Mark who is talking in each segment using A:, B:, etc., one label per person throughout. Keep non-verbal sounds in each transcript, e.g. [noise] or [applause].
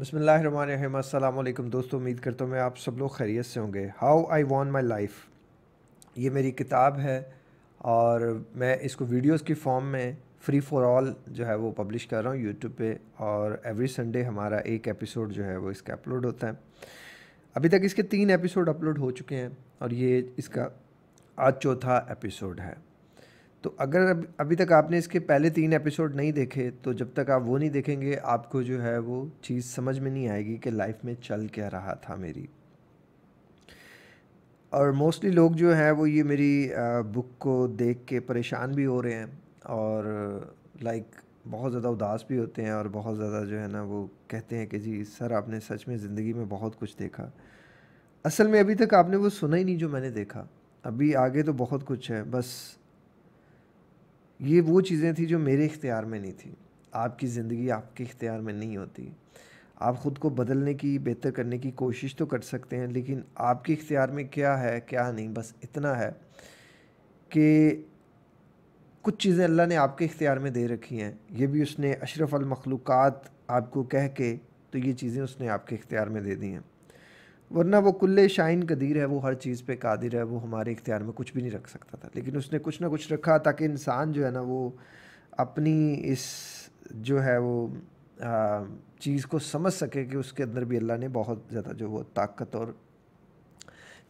A: बसमीम दोस्तों उम्मीद करता हूँ मैं आप सब लोग खैरियत से होंगे how I want my life ये मेरी किताब है और मैं इसको वीडियोस की फॉर्म में फ्री फॉर ऑल जो है वो पब्लिश कर रहा हूँ यूट्यूब पे और एवरी संडे हमारा एक एपिसोड जो है वो इसका अपलोड होता है अभी तक इसके तीन एपिसोड अपलोड हो चुके हैं और ये इसका आज चौथा एपिसोड है तो अगर अभी तक आपने इसके पहले तीन एपिसोड नहीं देखे तो जब तक आप वो नहीं देखेंगे आपको जो है वो चीज़ समझ में नहीं आएगी कि लाइफ में चल क्या रहा था मेरी और मोस्टली लोग जो हैं वो ये मेरी बुक को देख के परेशान भी हो रहे हैं और लाइक बहुत ज़्यादा उदास भी होते हैं और बहुत ज़्यादा जो है ना वो कहते हैं कि जी सर आपने सच में ज़िंदगी में बहुत कुछ देखा असल में अभी तक आपने वो सुना ही नहीं जो मैंने देखा अभी आगे तो बहुत कुछ है बस ये वो चीज़ें थी जो मेरे इख्तियार में नहीं थी आपकी ज़िंदगी आपके इख्तियार में नहीं होती आप ख़ुद को बदलने की बेहतर करने की कोशिश तो कर सकते हैं लेकिन आपके इख्तियार में क्या है क्या नहीं बस इतना है कि कुछ चीज़ें अल्लाह ने आपके इख्तियार में दे रखी हैं ये भी उसने अशरफ़ अलमखलूक़ात आपको कह के तो ये चीज़ें उसने आपके इख्तियार में दे दी हैं वरना वो कुल्ले शाइन कदीर है वो हर चीज़ पे कादिर है वो हमारे इख्तियार में कुछ भी नहीं रख सकता था लेकिन उसने कुछ ना कुछ रखा ताकि इंसान जो है ना वो अपनी इस जो है वो चीज़ को समझ सके कि उसके अंदर भी अल्लाह ने बहुत ज़्यादा जो वो ताकत और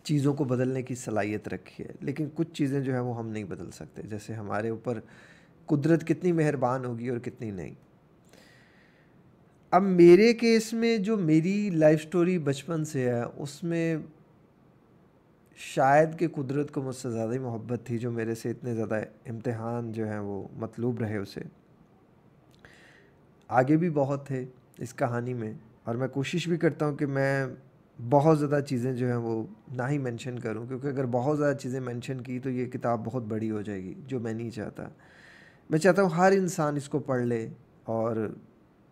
A: चीज़ों को बदलने की सलाहियत रखी है लेकिन कुछ चीज़ें जो है वो हम नहीं बदल सकते जैसे हमारे ऊपर कुदरत कितनी मेहरबान होगी और कितनी नहीं अब मेरे केस में जो मेरी लाइफ स्टोरी बचपन से है उसमें शायद के कुदरत को मुझसे ज़्यादा ही मोहब्बत थी जो मेरे से इतने ज़्यादा इम्तहान जो हैं वो मतलूब रहे उसे आगे भी बहुत थे इस कहानी में और मैं कोशिश भी करता हूँ कि मैं बहुत ज़्यादा चीज़ें जो हैं वो ना ही मेंशन करूँ क्योंकि अगर बहुत ज़्यादा चीज़ें मेंशन की तो ये किताब बहुत बड़ी हो जाएगी जो मैं नहीं चाहता मैं चाहता हूँ हर इंसान इसको पढ़ ले और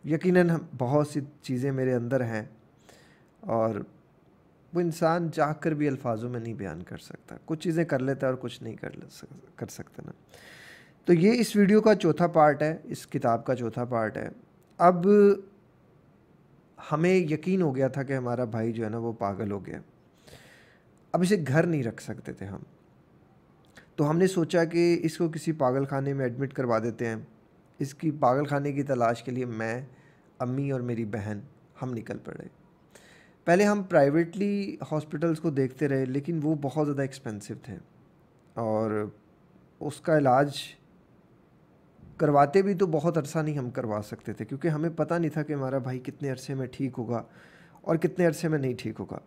A: यकीनन हम बहुत सी चीज़ें मेरे अंदर हैं और वो इंसान जा कर भी अल्फाजों में नहीं बयान कर सकता कुछ चीज़ें कर लेता है और कुछ नहीं कर कर सकता ना तो ये इस वीडियो का चौथा पार्ट है इस किताब का चौथा पार्ट है अब हमें यकीन हो गया था कि हमारा भाई जो है ना वो पागल हो गया अब इसे घर नहीं रख सकते थे हम तो हमने सोचा कि इसको किसी पागल खाने में एडमिट करवा देते हैं इसकी पागल खाने की तलाश के लिए मैं अम्मी और मेरी बहन हम निकल पड़े पहले हम प्राइवेटली हॉस्पिटल्स को देखते रहे लेकिन वो बहुत ज़्यादा एक्सपेंसिव थे और उसका इलाज करवाते भी तो बहुत अरसा नहीं हम करवा सकते थे क्योंकि हमें पता नहीं था कि हमारा भाई कितने अरसे में ठीक होगा और कितने अरसे में नहीं ठीक होगा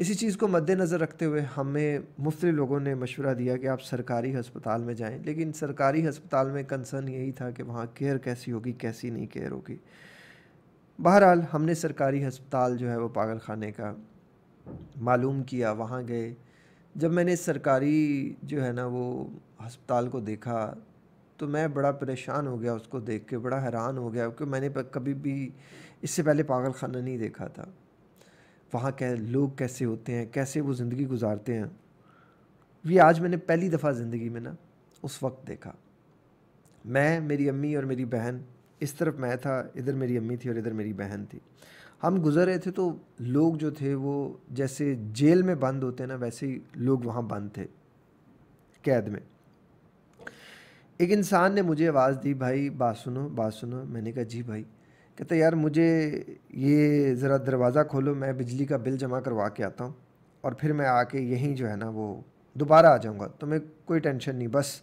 A: इसी चीज़ को मद्देनज़र रखते हुए हमें मुफ्त लोगों ने मशवरा दिया कि आप सरकारी अस्पताल में जाएं लेकिन सरकारी अस्पताल में कंसर्न यही था कि वहाँ केयर कैसी होगी कैसी नहीं केयर होगी बहरहाल हमने सरकारी अस्पताल जो है वो पागल खाने का मालूम किया वहाँ गए जब मैंने सरकारी जो है ना वो हस्पताल को देखा तो मैं बड़ा परेशान हो गया उसको देख के बड़ा हैरान हो गया क्योंकि मैंने कभी भी इससे पहले पागल खाना नहीं देखा था वहाँ के लोग कैसे होते हैं कैसे वो ज़िंदगी गुजारते हैं ये आज मैंने पहली दफ़ा ज़िंदगी में ना उस वक्त देखा मैं मेरी अम्मी और मेरी बहन इस तरफ मैं था इधर मेरी अम्मी थी और इधर मेरी बहन थी हम गुज़र रहे थे तो लोग जो थे वो जैसे जेल में बंद होते हैं ना वैसे ही लोग वहाँ बंद थे कैद में एक इंसान ने मुझे आवाज़ दी भाई बात सुनो बात सुनो मैंने कहा जी भाई कहते यार मुझे ये ज़रा दरवाज़ा खोलो मैं बिजली का बिल जमा करवा के आता हूँ और फिर मैं आके यहीं जो है ना वो दोबारा आ जाऊँगा तुम्हें कोई टेंशन नहीं बस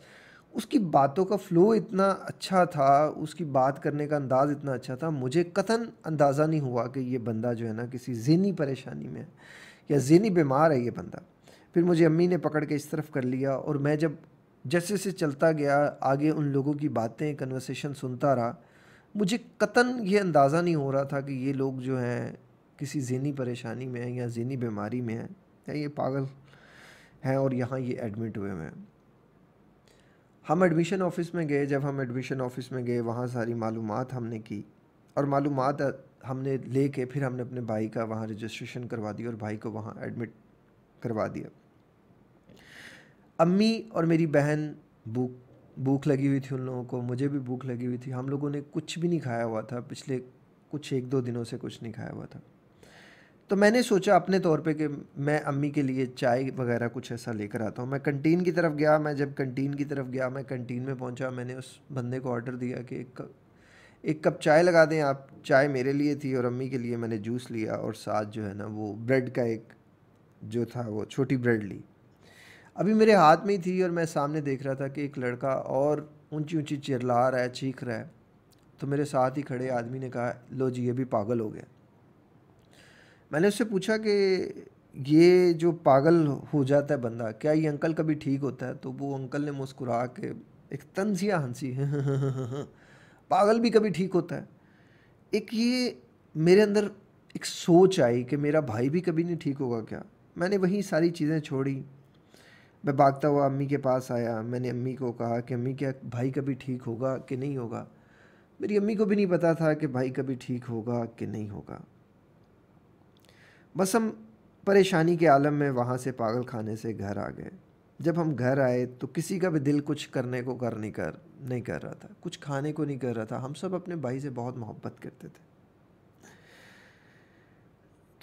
A: उसकी बातों का फ़्लो इतना अच्छा था उसकी बात करने का अंदाज़ इतना अच्छा था मुझे कतन अंदाज़ा नहीं हुआ कि ये बंदा जो है ना किसी जहनी परेशानी में है या जहनी बीमार है ये बंदा फिर मुझे अम्मी ने पकड़ के इस तरफ कर लिया और मैं जब जैसे से चलता गया आगे उन लोगों की बातें कन्वर्सेशन सुनता रहा मुझे कतन ये अंदाज़ा नहीं हो रहा था कि ये लोग जो हैं किसी जहनी परेशानी में हैं या जहनी बीमारी में हैं या ये पागल हैं और यहाँ ये एडमिट हुए हुए हैं हम एडमिशन ऑफ़िस में गए जब हम एडमिशन ऑफ़िस में गए वहाँ सारी मालूम हमने की और मालूम हमने ले के फिर हमने अपने भाई का वहाँ रजिस्ट्रेशन करवा दिया और भाई को वहाँ एडमिट करवा दिया अम्मी और मेरी बहन बुक भूख लगी हुई थी उन लोगों को मुझे भी भूख लगी हुई थी हम लोगों ने कुछ भी नहीं खाया हुआ था पिछले कुछ एक दो दिनों से कुछ नहीं खाया हुआ था तो मैंने सोचा अपने तौर पे कि मैं अम्मी के लिए चाय वगैरह कुछ ऐसा लेकर आता हूँ मैं कंटीन की तरफ गया मैं जब कंटीन की तरफ गया मैं कंटीन में पहुँचा मैंने उस बंदे को ऑर्डर दिया कि एक कप एक कप चाय लगा दें आप चाय मेरे लिए थी और अम्मी के लिए मैंने जूस लिया और साथ जो है ना वो ब्रेड का एक जो था वो छोटी ब्रेड ली अभी मेरे हाथ में ही थी और मैं सामने देख रहा था कि एक लड़का और ऊंची ऊंची चिल्ला रहा है चीख रहा है तो मेरे साथ ही खड़े आदमी ने कहा लो जी ये भी पागल हो गया मैंने उससे पूछा कि ये जो पागल हो जाता है बंदा क्या ये अंकल कभी ठीक होता है तो वो अंकल ने मुस्कुरा के एक तंजिया हंसी [laughs] पागल भी कभी ठीक होता है एक ये मेरे अंदर एक सोच आई कि मेरा भाई भी कभी नहीं ठीक होगा क्या मैंने वही सारी चीज़ें छोड़ी मैं भागता हुआ अम्मी के पास आया मैंने अम्मी को कहा कि अम्मी क्या भाई कभी ठीक होगा कि नहीं होगा मेरी अम्मी को भी नहीं पता था कि भाई कभी ठीक होगा कि नहीं होगा बस हम परेशानी के आलम में वहाँ से पागल खाने से घर आ गए जब हम घर आए तो किसी का भी दिल कुछ करने को कर नहीं कर नहीं कर रहा था कुछ खाने को नहीं कर रहा था हम सब अपने भाई से बहुत मोहब्बत करते थे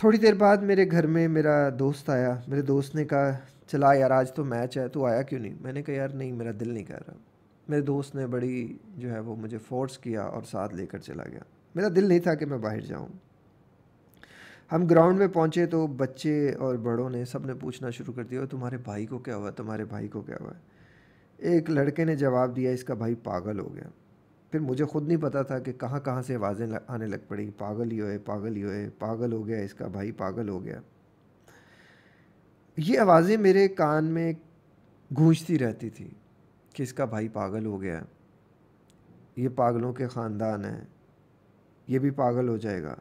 A: थोड़ी देर बाद मेरे घर में मेरा दोस्त आया मेरे दोस्त ने कहा चला यार आज तो मैच है तो आया क्यों नहीं मैंने कहा यार नहीं मेरा दिल नहीं कर रहा मेरे दोस्त ने बड़ी जो है वो मुझे फोर्स किया और साथ लेकर चला गया मेरा दिल नहीं था कि मैं बाहर जाऊँ हम ग्राउंड में पहुँचे तो बच्चे और बड़ों ने सब ने पूछना शुरू कर दिया तुम्हारे भाई को क्या हुआ तुम्हारे भाई को क्या हुआ एक लड़के ने जवाब दिया इसका भाई पागल हो गया फिर मुझे ख़ुद नहीं पता था कि कहाँ कहाँ से आवाज़ें आने लग पड़ी पागल ही होए पागल ही होए पागल हो गया इसका भाई पागल हो गया ये आवाज़ें मेरे कान में गूंजती रहती थी कि इसका भाई पागल हो गया ये पागलों के ख़ानदान हैं ये भी पागल हो जाएगा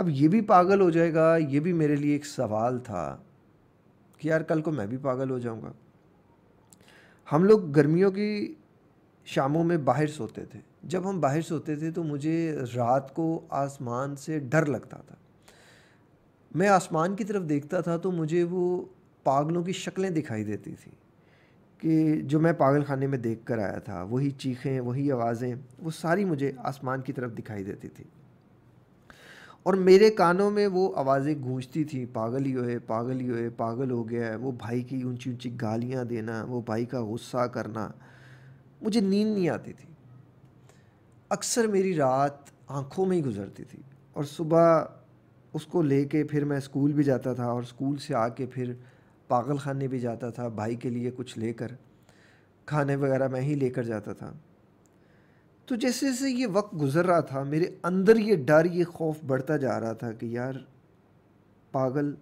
A: अब ये भी पागल हो जाएगा ये भी मेरे लिए एक सवाल था कि यार कल को मैं भी पागल हो जाऊंगा हम लोग गर्मियों की शामों में बाहर सोते थे जब हम बाहर सोते थे तो मुझे रात को आसमान से डर लगता था मैं आसमान की तरफ देखता था तो मुझे वो पागलों की शक्लें दिखाई देती थी कि जो मैं पागल खाने में देख कर आया था वही चीखें वही आवाज़ें वो सारी मुझे आसमान की तरफ दिखाई देती थी और मेरे कानों में वो आवाज़ें गूंजती थी पागल ही होए पागल ही होए पागल हो गया है वो भाई की ऊंची ऊंची गालियाँ देना वो भाई का गुस्सा करना मुझे नींद नहीं आती थी अक्सर मेरी रात आँखों में ही गुजरती थी और सुबह उसको लेके फिर मैं स्कूल भी जाता था और स्कूल से आके फिर पागल खाने भी जाता था भाई के लिए कुछ लेकर खाने वगैरह मैं ही लेकर जाता था तो जैसे जैसे ये वक्त गुजर रहा था मेरे अंदर ये डर ये खौफ बढ़ता जा रहा था कि यार पागल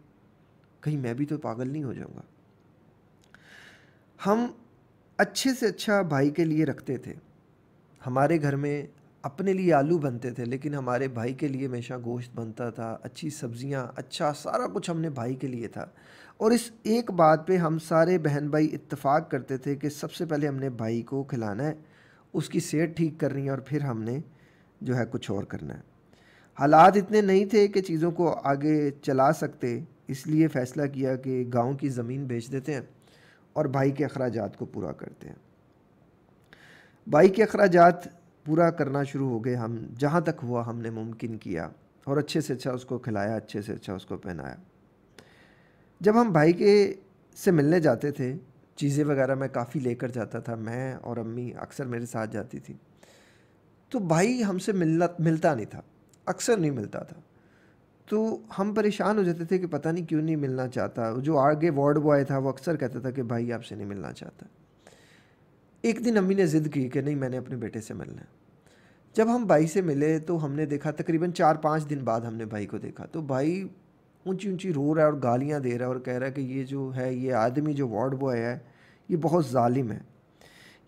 A: कहीं मैं भी तो पागल नहीं हो जाऊँगा हम अच्छे से अच्छा भाई के लिए रखते थे हमारे घर में अपने लिए आलू बनते थे लेकिन हमारे भाई के लिए हमेशा गोश्त बनता था अच्छी सब्जियां अच्छा सारा कुछ हमने भाई के लिए था और इस एक बात पे हम सारे बहन भाई इत्तेफाक करते थे कि सबसे पहले हमने भाई को खिलाना है उसकी सेहत ठीक करनी है और फिर हमने जो है कुछ और करना है हालात इतने नहीं थे कि चीज़ों को आगे चला सकते इसलिए फ़ैसला किया कि गाँव की ज़मीन बेच देते हैं और भाई के अखराज को पूरा करते हैं भाई के अखराज पूरा करना शुरू हो गए हम जहाँ तक हुआ हमने मुमकिन किया और अच्छे से अच्छा उसको खिलाया अच्छे से अच्छा उसको पहनाया जब हम भाई के से मिलने जाते थे चीज़ें वगैरह मैं काफ़ी लेकर जाता था मैं और अम्मी अक्सर मेरे साथ जाती थी तो भाई हमसे मिलना मिलता नहीं था अक्सर नहीं मिलता था तो हम परेशान हो जाते थे कि पता नहीं क्यों नहीं मिलना चाहता जो आगे वार्ड बॉय था वो अक्सर कहता था कि भाई आपसे नहीं मिलना चाहता एक दिन अम्मी ने ज़िद की कि नहीं मैंने अपने बेटे से मिलना है जब हम भाई से मिले तो हमने देखा तकरीबन चार पाँच दिन बाद हमने भाई को देखा तो भाई ऊंची ऊंची रो रहा है और गालियाँ दे रहा है और कह रहा है कि ये जो है ये आदमी जो वार्ड बॉय है ये बहुत ालिम है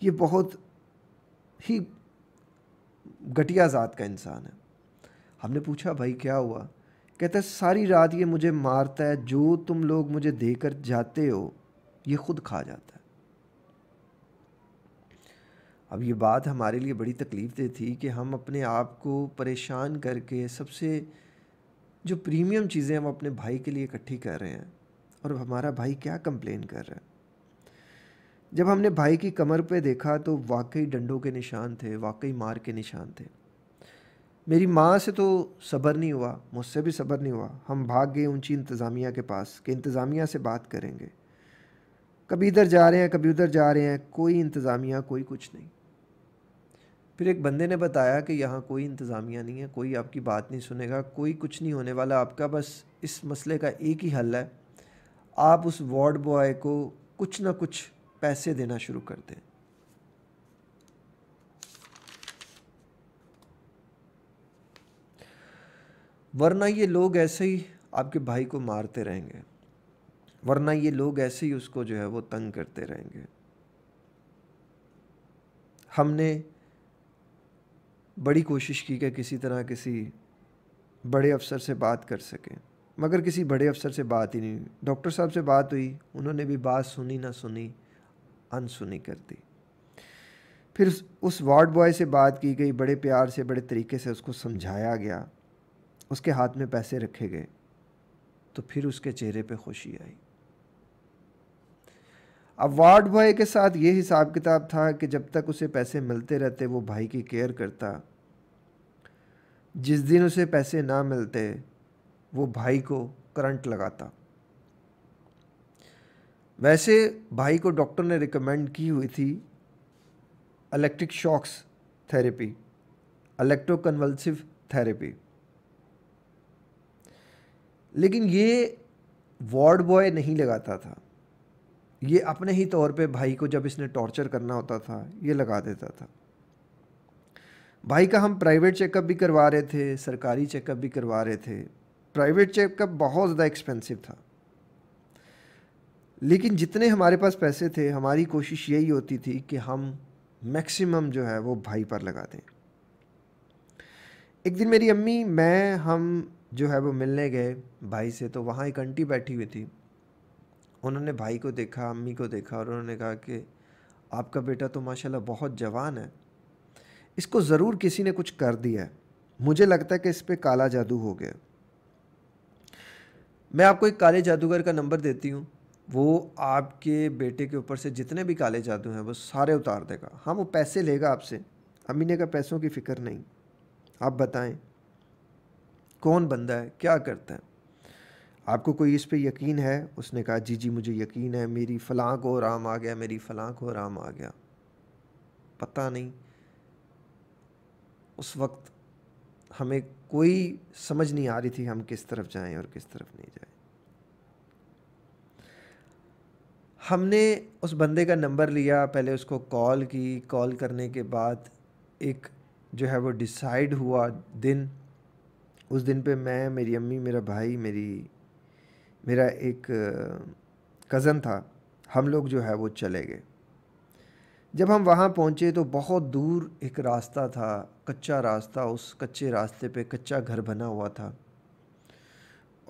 A: ये बहुत ही घटिया ज़ात का इंसान है हमने पूछा भाई क्या हुआ कहता है सारी रात ये मुझे मारता है जो तुम लोग मुझे देकर जाते हो ये खुद खा जाता है अब ये बात हमारे लिए बड़ी तकलीफ दे थी कि हम अपने आप को परेशान करके सबसे जो प्रीमियम चीज़ें हम अपने भाई के लिए इकट्ठी कर रहे हैं और हमारा भाई क्या कंप्लेन कर रहा है जब हमने भाई की कमर पे देखा तो वाकई डंडों के निशान थे वाकई मार के निशान थे मेरी माँ से तो सब्र नहीं हुआ मुझसे भी सब्र नहीं हुआ हम भाग गए ऊंची इंतज़ामिया के पास कि इंतज़ामिया से बात करेंगे कभी इधर जा रहे हैं कभी उधर जा रहे हैं कोई इंतज़ामिया कोई कुछ नहीं फिर एक बंदे ने बताया कि यहाँ कोई इंतज़ामिया नहीं है कोई आपकी बात नहीं सुनेगा कोई कुछ नहीं होने वाला आपका बस इस मसले का एक ही हल है आप उस वार्ड बॉय को कुछ ना कुछ पैसे देना शुरू कर दें वरना ये लोग ऐसे ही आपके भाई को मारते रहेंगे वरना ये लोग ऐसे ही उसको जो है वो तंग करते रहेंगे हमने बड़ी कोशिश की कि किसी तरह किसी बड़े अफसर से बात कर सकें मगर किसी बड़े अफसर से बात ही नहीं हुई डॉक्टर साहब से बात हुई उन्होंने भी बात सुनी ना सुनी अनसुनी कर दी फिर उस वार्ड बॉय से बात की गई बड़े प्यार से बड़े तरीके से उसको समझाया गया उसके हाथ में पैसे रखे गए तो फिर उसके चेहरे पे खुशी आई अब वार्ड बॉय के साथ ये हिसाब किताब था कि जब तक उसे पैसे मिलते रहते वो भाई की केयर करता जिस दिन उसे पैसे ना मिलते वो भाई को करंट लगाता वैसे भाई को डॉक्टर ने रिकमेंड की हुई थी electric shocks therapy electroconvulsive therapy लेकिन ये वार्ड बॉय नहीं लगाता था ये अपने ही तौर पे भाई को जब इसने टॉर्चर करना होता था ये लगा देता था भाई का हम प्राइवेट चेकअप भी करवा रहे थे सरकारी चेकअप भी करवा रहे थे प्राइवेट चेकअप बहुत ज़्यादा एक्सपेंसिव था लेकिन जितने हमारे पास पैसे थे हमारी कोशिश यही होती थी कि हम मैक्सिमम जो है वो भाई पर लगा दें एक दिन मेरी अम्मी मैं हम जो है वो मिलने गए भाई से तो वहाँ एक आंटी बैठी हुई थी उन्होंने भाई को देखा अम्मी को देखा और उन्होंने कहा कि आपका बेटा तो माशाल्लाह बहुत जवान है इसको ज़रूर किसी ने कुछ कर दिया है मुझे लगता है कि इस पर काला जादू हो गया मैं आपको एक काले जादूगर का नंबर देती हूँ वो आपके बेटे के ऊपर से जितने भी काले जादू हैं वो सारे उतार देगा हाँ वो पैसे लेगा आपसे अमीने का पैसों की फ़िक्र नहीं आप बताएं कौन बंदा है क्या करता है आपको कोई इस पे यकीन है उसने कहा जी जी मुझे यकीन है मेरी फलां को आराम आ गया मेरी फलां को आराम आ गया पता नहीं उस वक्त हमें कोई समझ नहीं आ रही थी हम किस तरफ जाएं और किस तरफ नहीं जाएं हमने उस बंदे का नंबर लिया पहले उसको कॉल की कॉल करने के बाद एक जो है वो डिसाइड हुआ दिन उस दिन पे मैं मेरी अम्मी मेरा भाई मेरी मेरा एक कज़न था हम लोग जो है वो चले गए जब हम वहाँ पहुँचे तो बहुत दूर एक रास्ता था कच्चा रास्ता उस कच्चे रास्ते पे कच्चा घर बना हुआ था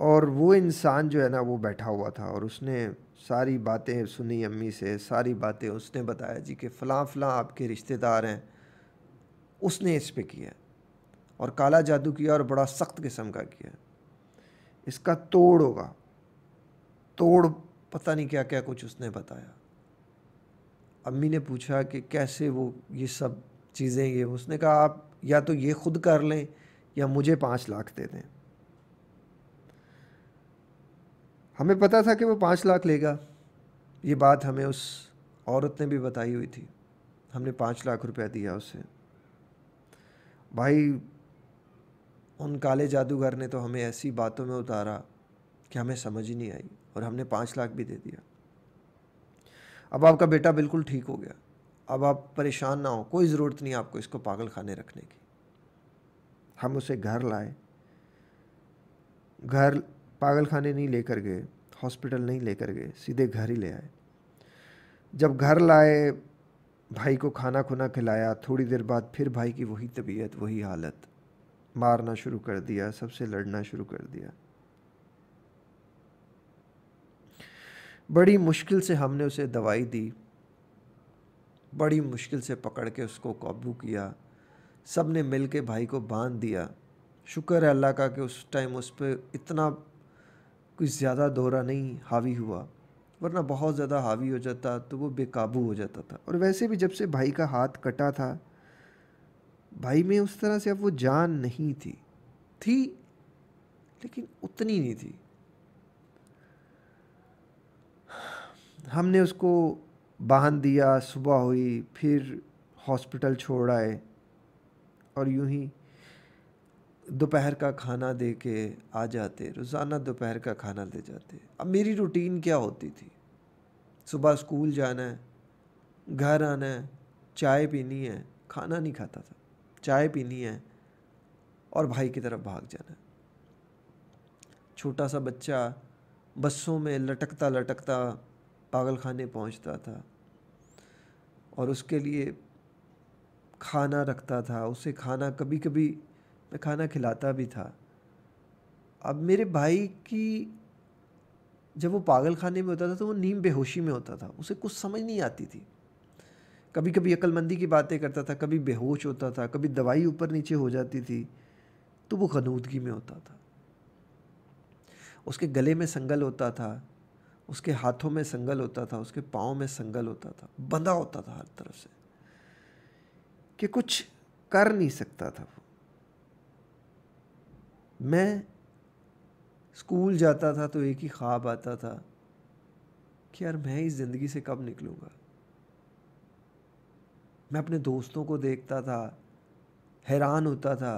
A: और वो इंसान जो है ना वो बैठा हुआ था और उसने सारी बातें सुनी अम्मी से सारी बातें उसने बताया जी कि फ़लाँ फ़लाँ आपके रिश्तेदार हैं उसने इस पे किया और काला जादू किया और बड़ा सख्त किस्म का किया इसका तोड़ होगा तोड़ पता नहीं क्या क्या कुछ उसने बताया अम्मी ने पूछा कि कैसे वो ये सब चीज़ें ये उसने कहा आप या तो ये खुद कर लें या मुझे पाँच लाख दे दें हमें पता था कि वो पाँच लाख लेगा ये बात हमें उस औरत ने भी बताई हुई थी हमने पाँच लाख रुपया दिया उसे भाई उन काले जादूगर ने तो हमें ऐसी बातों में उतारा कि हमें समझ ही नहीं आई और हमने पाँच लाख भी दे दिया अब आपका बेटा बिल्कुल ठीक हो गया अब आप परेशान ना हो कोई ज़रूरत नहीं आपको इसको पागल खाने रखने की हम उसे घर लाए घर पागल खाने नहीं लेकर गए हॉस्पिटल नहीं लेकर गए सीधे घर ही ले आए जब घर लाए भाई को खाना खुना खिलाया थोड़ी देर बाद फिर भाई की वही तबीयत वही हालत मारना शुरू कर दिया सबसे लड़ना शुरू कर दिया बड़ी मुश्किल से हमने उसे दवाई दी बड़ी मुश्किल से पकड़ के उसको काबू किया सब ने मिल के भाई को बांध दिया शुक्र है अल्लाह का कि उस टाइम उस पर इतना कुछ ज़्यादा दौरा नहीं हावी हुआ वरना बहुत ज़्यादा हावी हो जाता तो वो बेकाबू हो जाता था और वैसे भी जब से भाई का हाथ कटा था भाई में उस तरह से अब वो जान नहीं थी थी लेकिन उतनी नहीं थी हमने उसको बांध दिया सुबह हुई फिर हॉस्पिटल छोड़ आए और यूं ही दोपहर का खाना दे के आ जाते रोज़ाना दोपहर का खाना दे जाते अब मेरी रूटीन क्या होती थी सुबह स्कूल जाना है घर आना है चाय पीनी है खाना नहीं खाता था चाय पीनी है और भाई की तरफ भाग जाना है छोटा सा बच्चा बसों में लटकता लटकता पागल खाने पहुंचता था और उसके लिए खाना रखता था उसे खाना कभी कभी मैं खाना खिलाता भी था अब मेरे भाई की जब वो पागल खाने में होता था तो वो नीम बेहोशी में होता था उसे कुछ समझ नहीं आती थी कभी कभी अक्लमंदी की बातें करता था कभी बेहोश होता था कभी दवाई ऊपर नीचे हो जाती थी तो वो गनूदगी में होता था उसके गले में संगल होता था उसके हाथों में संगल होता था उसके पाँव में संगल होता था बंधा होता था हर तरफ से कि कुछ कर नहीं सकता था वो मैं स्कूल जाता था तो एक ही ख्वाब आता था कि यार मैं इस ज़िंदगी से कब निकलूँगा मैं अपने दोस्तों को देखता था हैरान होता था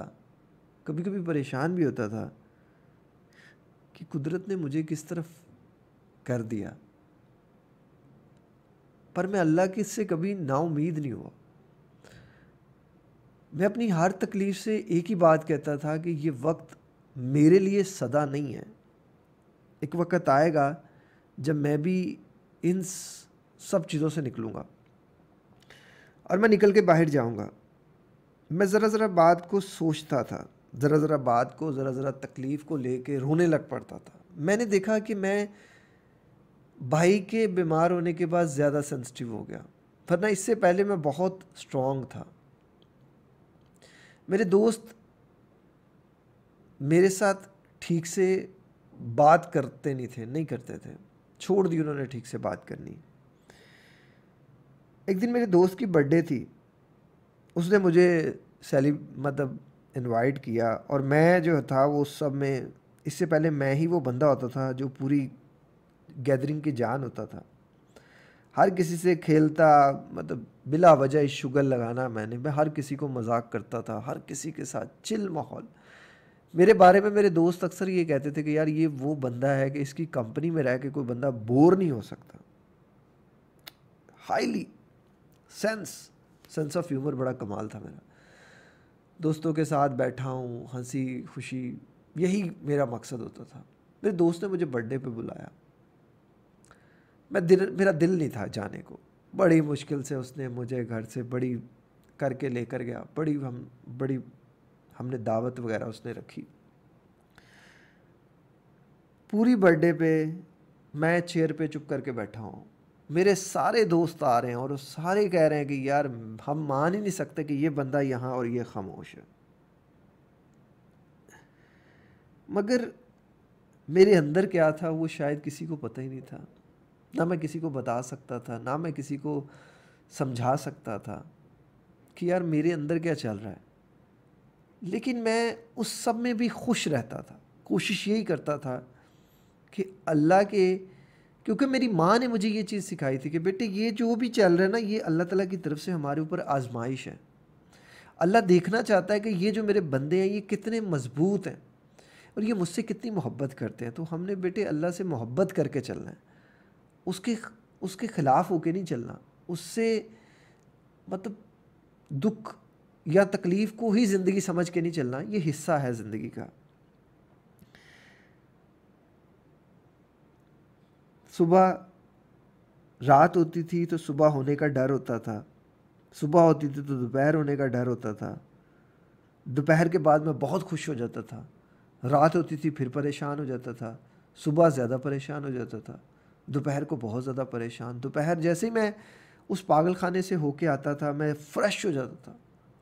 A: कभी कभी परेशान भी होता था कि कुदरत ने मुझे किस तरफ कर दिया पर मैं अल्लाह की इससे कभी नाउमीद नहीं हुआ मैं अपनी हर तकलीफ़ से एक ही बात कहता था कि ये वक्त मेरे लिए सदा नहीं है एक वक्त आएगा जब मैं भी इन सब चीज़ों से निकलूँगा और मैं निकल के बाहर जाऊँगा मैं ज़रा ज़रा बात को सोचता था ज़रा ज़रा बात को ज़रा ज़रा तकलीफ़ को ले कर रोने लग पड़ता था मैंने देखा कि मैं भाई के बीमार होने के बाद ज़्यादा सेंसिटिव हो गया वरना इससे पहले मैं बहुत स्ट्रांग था मेरे दोस्त मेरे साथ ठीक से बात करते नहीं थे नहीं करते थे छोड़ दी उन्होंने ठीक से बात करनी एक दिन मेरे दोस्त की बर्थडे थी उसने मुझे सेली मतलब इनवाइट किया और मैं जो था वो सब में इससे पहले मैं ही वो बंदा होता था जो पूरी गैदरिंग की जान होता था हर किसी से खेलता मतलब बिला वजह शुगर लगाना मैंने मैं हर किसी को मजाक करता था हर किसी के साथ चिल माहौल मेरे बारे में मेरे दोस्त अक्सर ये कहते थे कि यार ये वो बंदा है कि इसकी कंपनी में रह के कोई बंदा बोर नहीं हो सकता highly sense sense of humour बड़ा कमाल था मेरा दोस्तों के साथ बैठा हूँ हंसी खुशी यही मेरा मकसद होता था मेरे दोस्त ने मुझे बर्थडे पे बुलाया मैं दिल मेरा दिल नहीं था जाने को बड़ी मुश्किल से उसने मुझे घर से बड़ी करके लेकर गया बड़ी हम बड़ी हमने दावत वगैरह उसने रखी पूरी बर्थडे पे मैं चेयर पे चुप करके बैठा हूँ मेरे सारे दोस्त आ रहे हैं और सारे कह रहे हैं कि यार हम मान ही नहीं सकते कि ये बंदा यहाँ और ये खामोश है मगर मेरे अंदर क्या था वो शायद किसी को पता ही नहीं था ना मैं किसी को बता सकता था ना मैं किसी को समझा सकता था कि यार मेरे अंदर क्या चल रहा है लेकिन मैं उस सब में भी खुश रहता था कोशिश यही करता था कि अल्लाह के क्योंकि मेरी माँ ने मुझे ये चीज़ सिखाई थी कि बेटे ये जो भी चल रहा है ना ये अल्लाह ताला की तरफ से हमारे ऊपर आजमाइश है अल्लाह देखना चाहता है कि ये जो मेरे बंदे हैं ये कितने मजबूत हैं और ये मुझसे कितनी मोहब्बत करते हैं तो हमने बेटे अल्लाह से मोहब्बत करके चलना है उसके उसके ख़िलाफ़ होके नहीं चलना उससे मतलब दुख या तकलीफ़ को ही ज़िंदगी समझ के नहीं चलना ये हिस्सा है ज़िंदगी का सुबह रात होती थी तो सुबह होने का डर होता था सुबह होती थी तो दोपहर होने का डर होता था दोपहर के बाद मैं बहुत खुश हो जाता था रात होती थी फिर परेशान हो जाता था सुबह ज़्यादा परेशान हो जाता था दोपहर को बहुत ज़्यादा परेशान दोपहर जैसे ही मैं उस पागल खाने से होके आता था मैं फ्रेश हो जाता था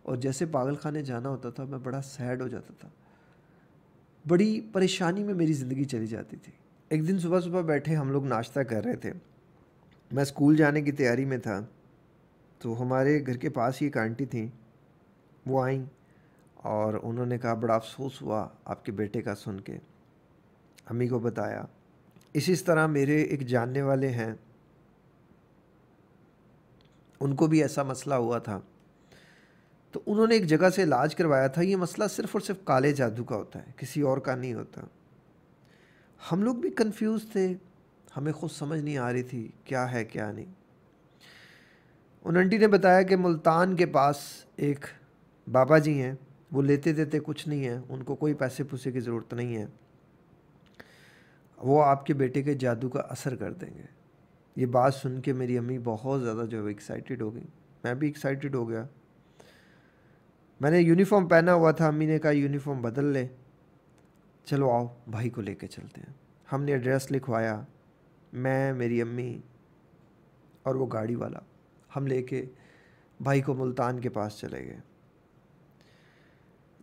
A: और जैसे पागल खाने जाना होता था मैं बड़ा सैड हो जाता था बड़ी परेशानी में मेरी ज़िंदगी चली जाती थी एक दिन सुबह सुबह बैठे हम लोग नाश्ता कर रहे थे मैं स्कूल जाने की तैयारी में था तो हमारे घर के पास ही एक आंटी थी वो आईं और उन्होंने कहा बड़ा अफसोस हुआ आपके बेटे का सुन के अम्मी को बताया इसी तरह मेरे एक जानने वाले हैं उनको भी ऐसा मसला हुआ था तो उन्होंने एक जगह से इलाज करवाया था ये मसला सिर्फ़ और सिर्फ काले जादू का होता है किसी और का नहीं होता हम लोग भी कंफ्यूज थे हमें खुद समझ नहीं आ रही थी क्या है क्या नहीं उन आंटी ने बताया कि मुल्तान के पास एक बाबा जी हैं वो लेते देते कुछ नहीं है उनको कोई पैसे पुसे की ज़रूरत नहीं है वो आपके बेटे के जादू का असर कर देंगे ये बात सुन के मेरी अम्मी बहुत ज़्यादा जो है एक्साइटेड हो गई मैं भी एक्साइटेड हो गया मैंने यूनिफॉर्म पहना हुआ था अम्मी ने कहा यूनिफॉर्म बदल ले चलो आओ भाई को लेके चलते हैं हमने एड्रेस लिखवाया मैं मेरी अम्मी और वो गाड़ी वाला हम लेके भाई को मुल्तान के पास चले गए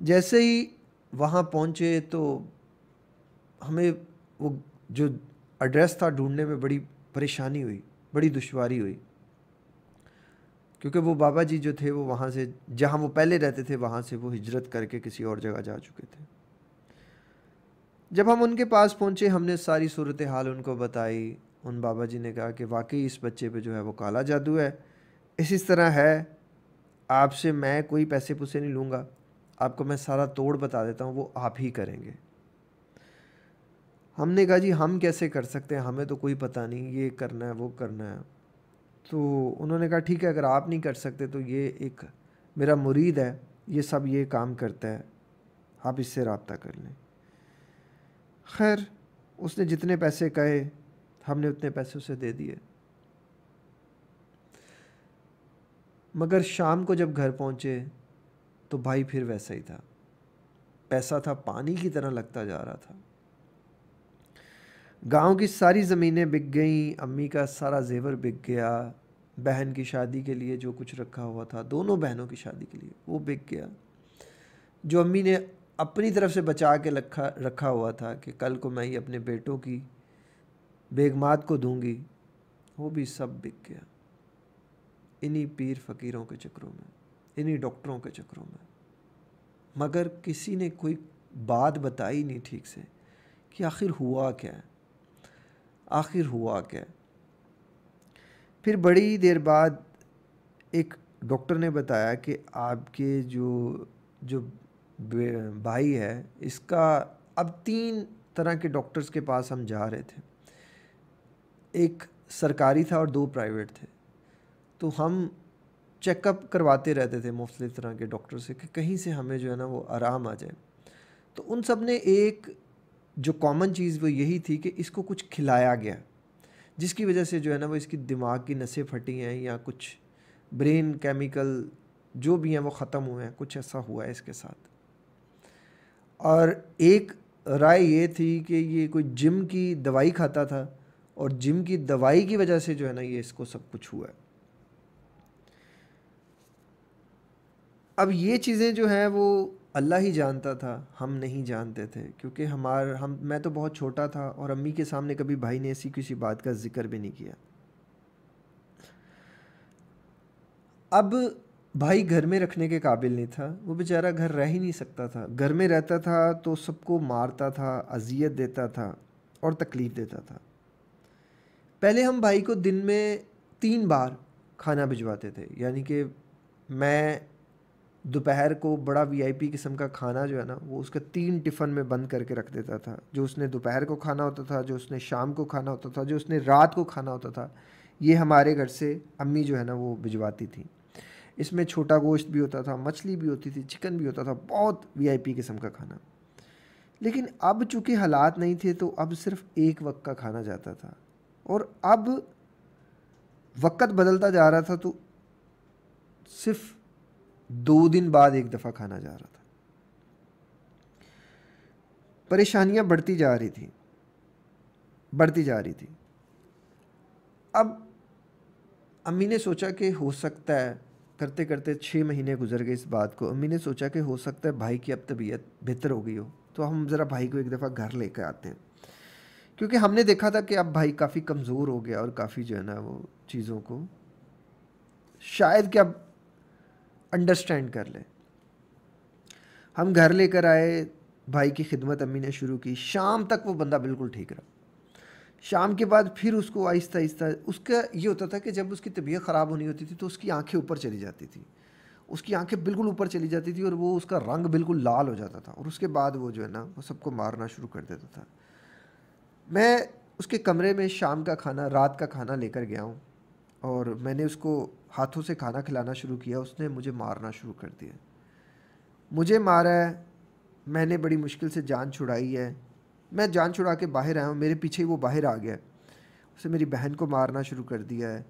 A: जैसे ही वहाँ पहुँचे तो हमें वो जो एड्रेस था ढूंढने में बड़ी परेशानी हुई बड़ी दुश्वारी हुई क्योंकि वो बाबा जी जो थे वो वहाँ से जहाँ वो पहले रहते थे वहाँ से वो हिजरत करके किसी और जगह जा चुके थे जब हम उनके पास पहुँचे हमने सारी सूरत हाल उनको बताई उन बाबा जी ने कहा कि वाकई इस बच्चे पे जो है वो काला जादू है इसी तरह है आपसे मैं कोई पैसे पुसे नहीं लूँगा आपको मैं सारा तोड़ बता देता हूँ वो आप ही करेंगे हमने कहा जी हम कैसे कर सकते हैं हमें तो कोई पता नहीं ये करना है वो करना है तो उन्होंने कहा ठीक है अगर आप नहीं कर सकते तो ये एक मेरा मुरीद है ये सब ये काम करता है आप इससे रबता कर लें खैर उसने जितने पैसे कहे हमने उतने पैसे उसे दे दिए मगर शाम को जब घर पहुंचे तो भाई फिर वैसा ही था पैसा था पानी की तरह लगता जा रहा था गांव की सारी ज़मीनें बिक गईं अम्मी का सारा जेवर बिक गया बहन की शादी के लिए जो कुछ रखा हुआ था दोनों बहनों की शादी के लिए वो बिक गया जो अम्मी ने अपनी तरफ से बचा के रखा रखा हुआ था कि कल को मैं ही अपने बेटों की बेगमात को दूंगी वो भी सब बिक गया इन्हीं पीर फकीरों के चक्रों में इन्हीं डॉक्टरों के चक्रों में मगर किसी ने कोई बात बताई नहीं ठीक से कि आखिर हुआ क्या है आखिर हुआ क्या है फिर बड़ी देर बाद एक डॉक्टर ने बताया कि आपके जो जो भाई है इसका अब तीन तरह के डॉक्टर्स के पास हम जा रहे थे एक सरकारी था और दो प्राइवेट थे तो हम चेकअप करवाते रहते थे मुख्तलि तरह के डॉक्टर से कि कहीं से हमें जो है ना वो आराम आ जाए तो उन सब ने एक जो कॉमन चीज़ वो यही थी कि इसको कुछ खिलाया गया जिसकी वजह से जो है ना वो इसकी दिमाग की नसें फटी हैं या कुछ ब्रेन केमिकल जो भी हैं वो ख़त्म हुए हैं कुछ ऐसा हुआ है इसके साथ और एक राय ये थी कि ये कोई जिम की दवाई खाता था और जिम की दवाई की वजह से जो है ना ये इसको सब कुछ हुआ है अब ये चीज़ें जो हैं वो अल्लाह ही जानता था हम नहीं जानते थे क्योंकि हमार हम मैं तो बहुत छोटा था और अम्मी के सामने कभी भाई ने ऐसी किसी बात का ज़िक्र भी नहीं किया अब भाई घर में रखने के काबिल नहीं था वो बेचारा घर रह ही नहीं सकता था घर में रहता था तो सबको मारता था अजियत देता था और तकलीफ़ देता था पहले हम भाई को दिन में तीन बार खाना भिजवाते थे यानी कि मैं दोपहर को बड़ा वीआईपी किस्म का खाना जो है ना वो उसका तीन टिफ़न में बंद करके रख देता था जो उसने दोपहर को खाना होता था जो उसने शाम को खाना होता था जो उसने रात को खाना होता था ये हमारे घर से अम्मी जो है ना वो भिजवाती थी इसमें छोटा गोश्त भी होता था मछली भी होती थी चिकन भी होता था बहुत वीआईपी किस्म का खाना लेकिन अब चूँकि हालात नहीं थे तो अब सिर्फ एक वक्त का खाना जाता था और अब वक्त बदलता जा रहा था तो सिर्फ दो दिन बाद एक दफ़ा खाना जा रहा था परेशानियां बढ़ती जा रही थी बढ़ती जा रही थी अब अम्मी ने सोचा कि हो सकता है करते करते छः महीने गुजर गए इस बात को अम्मी ने सोचा कि हो सकता है भाई की अब तबीयत बेहतर हो गई हो तो हम ज़रा भाई को एक दफ़ा घर लेकर आते हैं क्योंकि हमने देखा था कि अब भाई काफ़ी कमज़ोर हो गया और काफ़ी जो है ना वो चीज़ों को शायद क्या अंडरस्टैंड कर ले हम घर लेकर आए भाई की खिदमत अम्मी ने शुरू की शाम तक वो बंदा बिल्कुल ठीक रहा शाम के बाद फिर उसको आहिस्ता आहिस्ता उसका ये होता था कि जब उसकी तबीयत ख़राब होनी होती थी तो उसकी आंखें ऊपर चली जाती थी उसकी आंखें बिल्कुल ऊपर चली जाती थी और वो उसका रंग बिल्कुल लाल हो जाता था और उसके बाद वो जो है ना वो सबको मारना शुरू कर देता था मैं उसके कमरे में शाम का खाना रात का खाना लेकर गया हूँ और मैंने उसको हाथों से खाना खिलाना शुरू किया उसने मुझे मारना शुरू कर दिया मुझे मारा है मैंने बड़ी मुश्किल से जान छुड़ाई है मैं जान छुड़ा के बाहर आया हूँ मेरे पीछे ही वो बाहर आ गया उसने मेरी बहन को मारना शुरू कर दिया है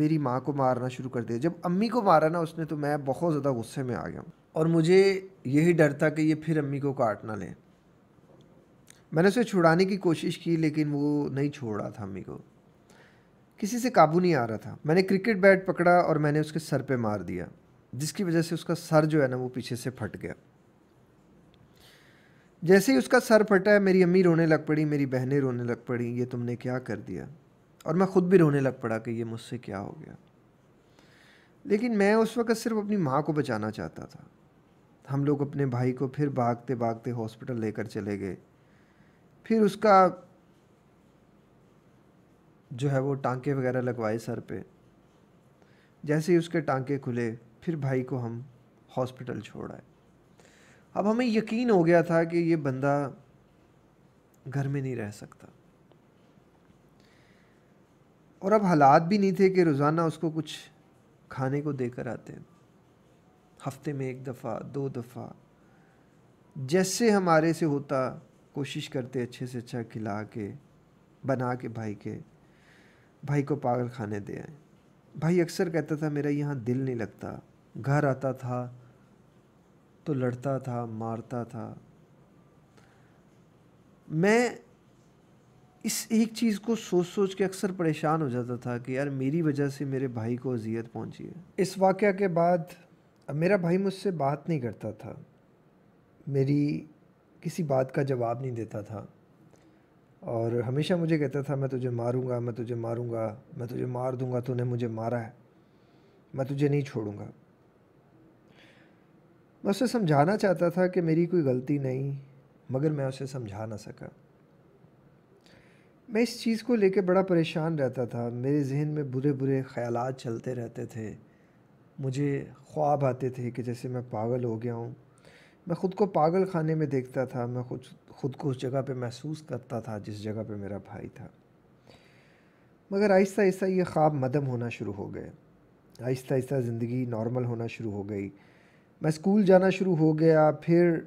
A: मेरी माँ को मारना शुरू कर दिया जब अम्मी को मारा ना उसने तो मैं बहुत ज़्यादा गुस्से में आ गया और मुझे यही डर था कि ये फिर अम्मी को काट ना लें मैंने उसे छुड़ाने की कोशिश की लेकिन वो नहीं छोड़ रहा था अम्मी को किसी से काबू नहीं आ रहा था मैंने क्रिकेट बैट पकड़ा और मैंने उसके सर पे मार दिया जिसकी वजह से उसका सर जो है ना वो पीछे से फट गया जैसे ही उसका सर फटा है मेरी अम्मी रोने लग पड़ी मेरी बहनें रोने लग पड़ी ये तुमने क्या कर दिया और मैं ख़ुद भी रोने लग पड़ा कि ये मुझसे क्या हो गया लेकिन मैं उस वक़्त सिर्फ अपनी माँ को बचाना चाहता था हम लोग अपने भाई को फिर भागते भागते हॉस्पिटल लेकर चले गए फिर उसका जो है वो टांके वगैरह लगवाए सर पे जैसे ही उसके टांके खुले फिर भाई को हम हॉस्पिटल छोड़ आए अब हमें यकीन हो गया था कि ये बंदा घर में नहीं रह सकता और अब हालात भी नहीं थे कि रोज़ाना उसको कुछ खाने को देकर आते हफ्ते में एक दफ़ा दो दफ़ा जैसे हमारे से होता कोशिश करते अच्छे से अच्छा खिला के बना के भाई के भाई को पागल खाने दे आए भाई अक्सर कहता था मेरा यहाँ दिल नहीं लगता घर आता था तो लड़ता था मारता था मैं इस एक चीज़ को सोच सोच के अक्सर परेशान हो जाता था कि यार मेरी वजह से मेरे भाई को अजियत पहुंची है इस वाक़ के बाद मेरा भाई मुझसे बात नहीं करता था मेरी किसी बात का जवाब नहीं देता था और हमेशा मुझे कहता था मैं तुझे मारूंगा मैं तुझे मारूंगा मैं तुझे मार दूंगा तूने मुझे मारा है मैं तुझे नहीं छोड़ूंगा मैं उसे समझाना चाहता था कि मेरी कोई गलती नहीं मगर मैं उसे समझा ना सका मैं इस चीज़ को लेकर बड़ा परेशान रहता था मेरे जहन में बुरे बुरे ख्याल चलते रहते थे मुझे ख्वाब आते थे कि जैसे मैं पागल हो गया हूँ मैं ख़ुद को पागल खाने में देखता था मैं खुद खुद को उस जगह पे महसूस करता था जिस जगह पे मेरा भाई था मगर आहिस्ता आहिस्ता ये ख्वाब मदम होना शुरू हो गए आहिस्ता आहिस्ता ज़िंदगी नॉर्मल होना शुरू हो गई मैं स्कूल जाना शुरू हो गया फिर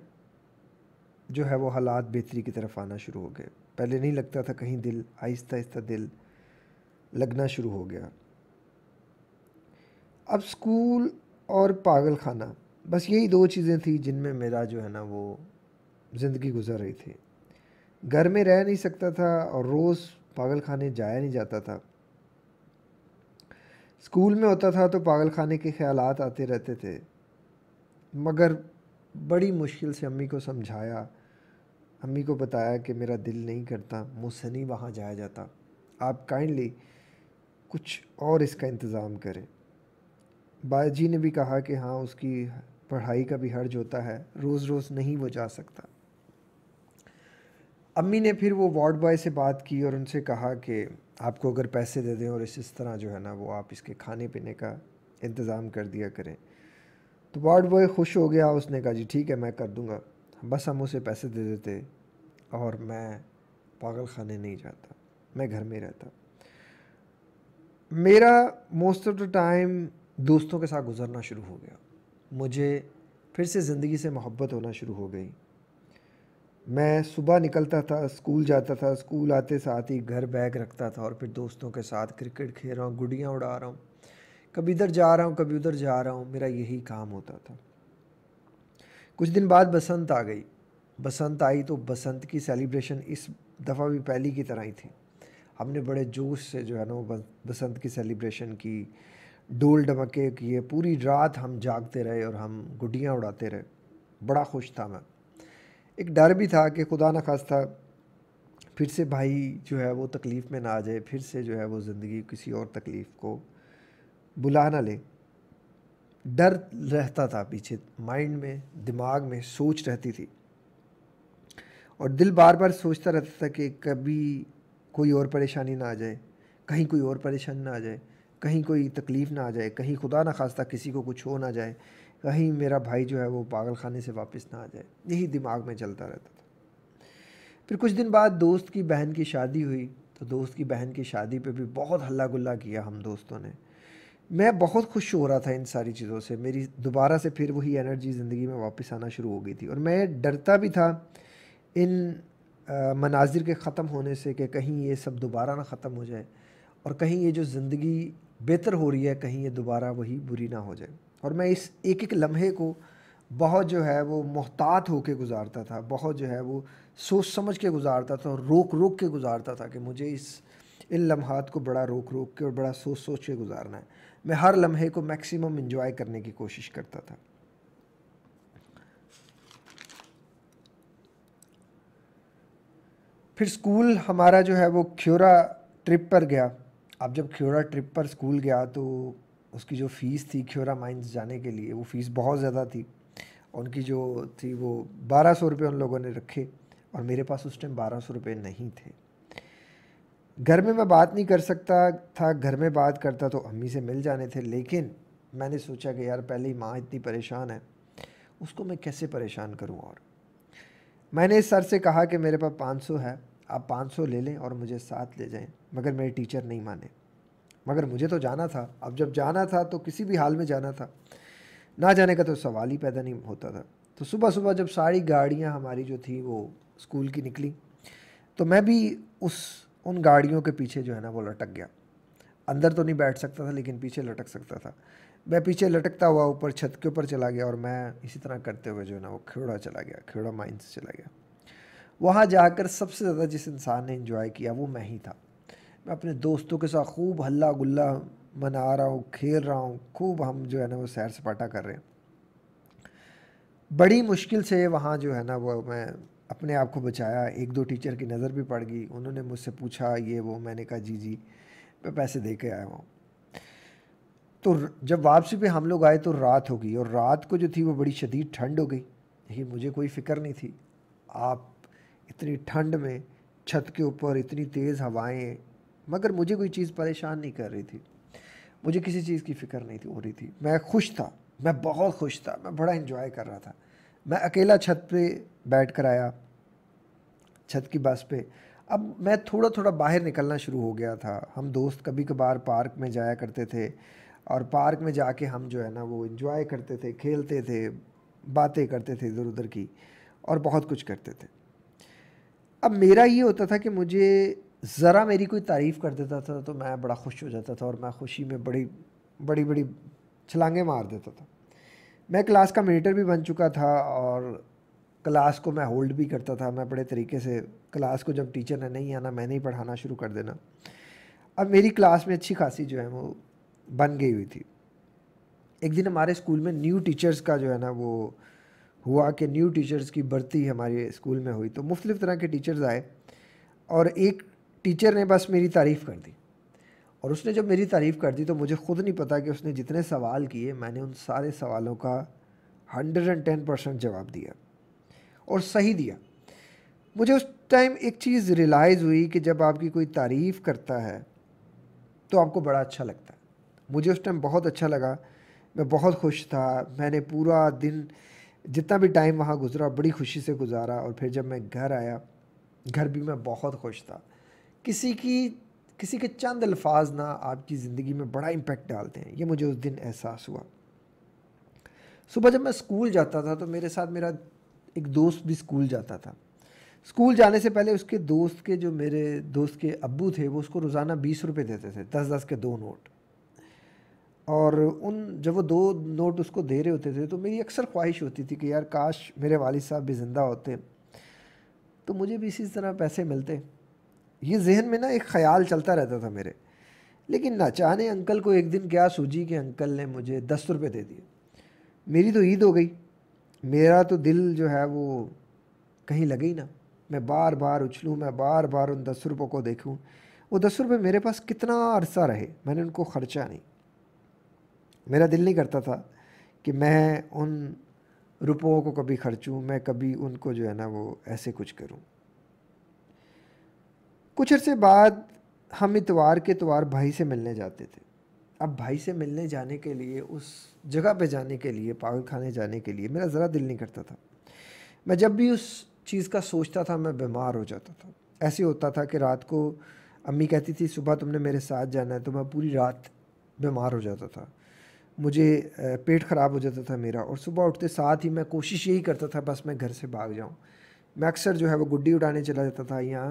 A: जो है वो हालात बेहतरी की तरफ आना शुरू हो गए पहले नहीं लगता था कहीं दिल आहिस्ता आहिस्ता दिल लगना शुरू हो गया अब स्कूल और पागल खाना बस यही दो चीज़ें थी जिनमें मेरा जो है ना वो ज़िंदगी गुजर रही थी घर में रह नहीं सकता था और रोज़ पागल खाने जाया नहीं जाता था स्कूल में होता था तो पागल खाने के ख्याल आते रहते थे मगर बड़ी मुश्किल से अम्मी को समझाया अम्मी को बताया कि मेरा दिल नहीं करता मुझसे नहीं वहाँ जाया जाता आप काइंडली कुछ और इसका इंतज़ाम करें बाजी ने भी कहा कि हाँ उसकी पढ़ाई का भी हर्ज होता है रोज़ रोज़ नहीं वो जा सकता अम्मी ने फिर वो वार्ड बॉय से बात की और उनसे कहा कि आपको अगर पैसे दे दें और इस इस तरह जो है ना वो आप इसके खाने पीने का इंतज़ाम कर दिया करें तो वार्ड बॉय खुश हो गया उसने कहा जी ठीक है मैं कर दूँगा बस हम उसे पैसे दे देते और मैं पागल खाने नहीं जाता मैं घर में रहता मेरा मोस्ट ऑफ द टाइम दोस्तों के साथ गुजरना शुरू हो गया मुझे फिर से ज़िंदगी से मोहब्बत होना शुरू हो गई मैं सुबह निकलता था स्कूल जाता था स्कूल आते साथ ही घर बैग रखता था और फिर दोस्तों के साथ क्रिकेट खेल रहा हूँ गुड़ियाँ उड़ा रहा हूँ कभी इधर जा रहा हूँ कभी उधर जा रहा हूँ मेरा यही काम होता था कुछ दिन बाद बसंत आ गई बसंत आई तो बसंत की सेलिब्रेशन इस दफ़ा भी पहली की तरह ही थी हमने बड़े जोश से जो है ना वो बसंत की सेलिब्रेशन की डोल डमके किए पूरी रात हम जागते रहे और हम गुडियाँ उड़ाते रहे बड़ा खुश था मैं एक डर भी था कि खुदा न खास था फिर से भाई जो है वो तकलीफ़ में ना आ जाए फिर से जो है वो ज़िंदगी किसी और तकलीफ़ को बुला ना ले डर रहता था पीछे माइंड में दिमाग में सोच रहती थी और दिल बार बार सोचता रहता था कि कभी कोई और परेशानी ना आ जाए कहीं कोई और परेशानी ना आ जाए कहीं कोई तकलीफ़ ना आ जाए कहीं खुदा ना खास्ता किसी को कुछ हो ना जाए कहीं मेरा भाई जो है वो पागल खाने से वापस ना आ जाए यही दिमाग में चलता रहता था फिर कुछ दिन बाद दोस्त की बहन की शादी हुई तो दोस्त की बहन की शादी पे भी बहुत हल्ला गुल्ला किया हम दोस्तों ने मैं बहुत खुश हो रहा था इन सारी चीज़ों से मेरी दोबारा से फिर वही एनर्जी ज़िंदगी में वापस आना शुरू हो गई थी और मैं डरता भी था इन मनाजिर के ख़त्म होने से कि कहीं ये सब दोबारा ना ख़त्म हो जाए और कहीं ये जो ज़िंदगी बेहतर हो रही है कहीं ये दोबारा वही बुरी ना हो जाए और मैं इस एक एक लम्हे को बहुत जो है वो मोहतात होकर गुजारता था बहुत जो है वो सोच समझ के गुजारता था और रोक रोक के गुजारता था कि मुझे इस इन लम्हात को बड़ा रोक रोक के और बड़ा सोच सोच के गुजारना है मैं हर लम्हे को मैक्सिमम इन्जॉय करने की कोशिश करता था फिर स्कूल हमारा जो है वो ख्योरा ट्रिप पर गया अब जब ख्योरा ट्रिप पर स्कूल गया तो उसकी जो फ़ीस थी ख्योरा माइंस जाने के लिए वो फ़ीस बहुत ज़्यादा थी उनकी जो थी वो बारह सौ रुपये उन लोगों ने रखे और मेरे पास उस टाइम बारह सौ रुपये नहीं थे घर में मैं बात नहीं कर सकता था घर में बात करता तो अम्मी से मिल जाने थे लेकिन मैंने सोचा कि यार पहले ही माँ इतनी परेशान है उसको मैं कैसे परेशान करूँ और मैंने सर से कहा कि मेरे पास पाँच सौ है आप पाँच सौ ले लें और मुझे साथ ले जाएं मगर मेरे टीचर नहीं माने मगर मुझे तो जाना था अब जब जाना था तो किसी भी हाल में जाना था ना जाने का तो सवाल ही पैदा नहीं होता था तो सुबह सुबह जब सारी गाड़ियाँ हमारी जो थी वो स्कूल की निकली तो मैं भी उस उन गाड़ियों के पीछे जो है ना वो लटक गया अंदर तो नहीं बैठ सकता था लेकिन पीछे लटक सकता था मैं पीछे लटकता हुआ ऊपर छत के ऊपर चला गया और मैं इसी तरह करते हुए जो है ना वो खेड़ा चला गया खेड़ा माइन से चला गया वहाँ जाकर सबसे ज़्यादा जिस इंसान ने इन्जॉय किया वो मैं ही था मैं अपने दोस्तों के साथ खूब हल्ला गुल्ला मना रहा हूँ खेल रहा हूँ खूब हम जो है ना वो सैर सपाटा कर रहे हैं बड़ी मुश्किल से वहाँ जो है ना वो मैं अपने आप को बचाया एक दो टीचर की नज़र भी पड़ गई उन्होंने मुझसे पूछा ये वो मैंने कहा जी जी मैं पैसे दे के आया हूँ तो जब वापसी पे हम लोग आए तो रात हो गई और रात को जो थी वो बड़ी शदीद ठंड हो गई लेकिन मुझे कोई फिक्र नहीं थी आप इतनी ठंड में छत के ऊपर इतनी तेज़ हवाएं मगर मुझे कोई चीज़ परेशान नहीं कर रही थी मुझे किसी चीज़ की फ़िक्र नहीं थी हो रही थी मैं खुश था मैं बहुत खुश था मैं बड़ा इन्जॉय कर रहा था मैं अकेला छत पे बैठ कर आया छत की बस पे अब मैं थोड़ा थोड़ा बाहर निकलना शुरू हो गया था हम दोस्त कभी कभार पार्क में जाया करते थे और पार्क में जाके हम जो है ना वो इन्जॉय करते थे खेलते थे बातें करते थे इधर उधर की और बहुत कुछ करते थे अब मेरा ये होता था कि मुझे ज़रा मेरी कोई तारीफ़ कर देता था तो मैं बड़ा खुश हो जाता था और मैं खुशी में बड़ी बड़ी बड़ी छलांगे मार देता था मैं क्लास का मेटर भी बन चुका था और क्लास को मैं होल्ड भी करता था मैं बड़े तरीके से क्लास को जब टीचर ने नहीं आना मैंने ही पढ़ाना शुरू कर देना अब मेरी क्लास में अच्छी खासी जो है वो बन गई हुई थी एक दिन हमारे स्कूल में न्यू टीचर्स का जो है ना वो हुआ कि न्यू टीचर्स की भर्ती हमारे स्कूल में हुई तो मुख्तलिफ़ तरह के टीचर्स आए और एक टीचर ने बस मेरी तारीफ़ कर दी और उसने जब मेरी तारीफ़ कर दी तो मुझे ख़ुद नहीं पता कि उसने जितने सवाल किए मैंने उन सारे सवालों का हंड्रेड एंड टेन परसेंट जवाब दिया और सही दिया मुझे उस टाइम एक चीज़ रियलाइज़ हुई कि जब आपकी कोई तारीफ़ करता है तो आपको बड़ा अच्छा लगता है मुझे उस टाइम बहुत अच्छा लगा मैं बहुत खुश था मैंने पूरा दिन जितना भी टाइम वहाँ गुजरा बड़ी खुशी से गुजारा और फिर जब मैं घर आया घर भी मैं बहुत खुश था किसी की किसी के चंद अल्फाज ना आपकी ज़िंदगी में बड़ा इम्पेक्ट डालते हैं ये मुझे उस दिन एहसास हुआ सुबह जब मैं स्कूल जाता था तो मेरे साथ मेरा एक दोस्त भी स्कूल जाता था स्कूल जाने से पहले उसके दोस्त के जो मेरे दोस्त के अबू थे वो उसको रोज़ाना बीस रुपये देते थे दस दस के दो नोट और उन जब वो दो नोट उसको दे रहे होते थे तो मेरी अक्सर ख्वाहिश होती थी कि यार काश मेरे वाल साहब भी ज़िंदा होते तो मुझे भी इसी तरह पैसे मिलते ये जहन में ना एक ख्याल चलता रहता था मेरे लेकिन चाहने अंकल को एक दिन क्या सूझी कि अंकल ने मुझे दस रुपये दे दिए मेरी तो ईद हो गई मेरा तो दिल जो है वो कहीं लगे ही ना मैं बार बार उछलूँ मैं बार बार उन दस रुपयों को देखूँ वो दस रुपये मेरे पास कितना अरसा रहे मैंने उनको ख़र्चा नहीं मेरा दिल नहीं करता था कि मैं उन रुपयों को कभी खर्चूँ मैं कभी उनको जो है ना वो ऐसे कुछ करूँ कुछ अरसे बाद हम इतवार के इतवार भाई से मिलने जाते थे अब भाई से मिलने जाने के लिए उस जगह पे जाने के लिए पागल खाने जाने के लिए मेरा ज़रा दिल नहीं करता था मैं जब भी उस चीज़ का सोचता था मैं बीमार हो जाता था ऐसे होता था कि रात को अम्मी कहती थी सुबह तुमने मेरे साथ जाना है तो मैं पूरी रात बीमार हो जाता था मुझे पेट ख़राब हो जाता था मेरा और सुबह उठते साथ ही मैं कोशिश यही करता था बस मैं घर से भाग जाऊँ मैं अक्सर जो है वो गुड्डी उड़ाने चला जाता था या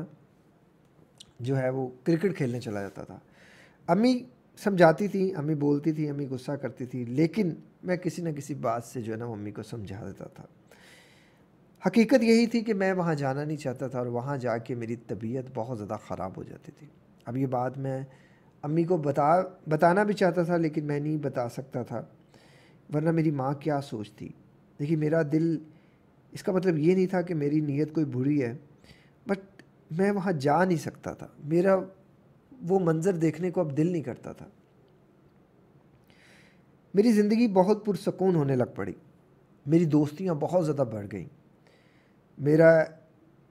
A: जो है वो क्रिकेट खेलने चला जाता था अम्मी समझाती थी अम्मी बोलती थी अम्मी गुस्सा करती थी लेकिन मैं किसी न किसी बात से जो है ना मम्मी को समझा देता था हकीकत यही थी कि मैं वहाँ जाना नहीं चाहता था और वहाँ जाके मेरी तबीयत बहुत ज़्यादा ख़राब हो जाती थी अब ये बात मैं अम्मी को बता बताना भी चाहता था लेकिन मैं नहीं बता सकता था वरना मेरी माँ क्या सोचती देखिए मेरा दिल इसका मतलब ये नहीं था कि मेरी नीयत कोई बुरी है बट मैं वहाँ जा नहीं सकता था मेरा वो मंज़र देखने को अब दिल नहीं करता था मेरी ज़िंदगी बहुत पुरसकून होने लग पड़ी मेरी दोस्तियाँ बहुत ज़्यादा बढ़ गई मेरा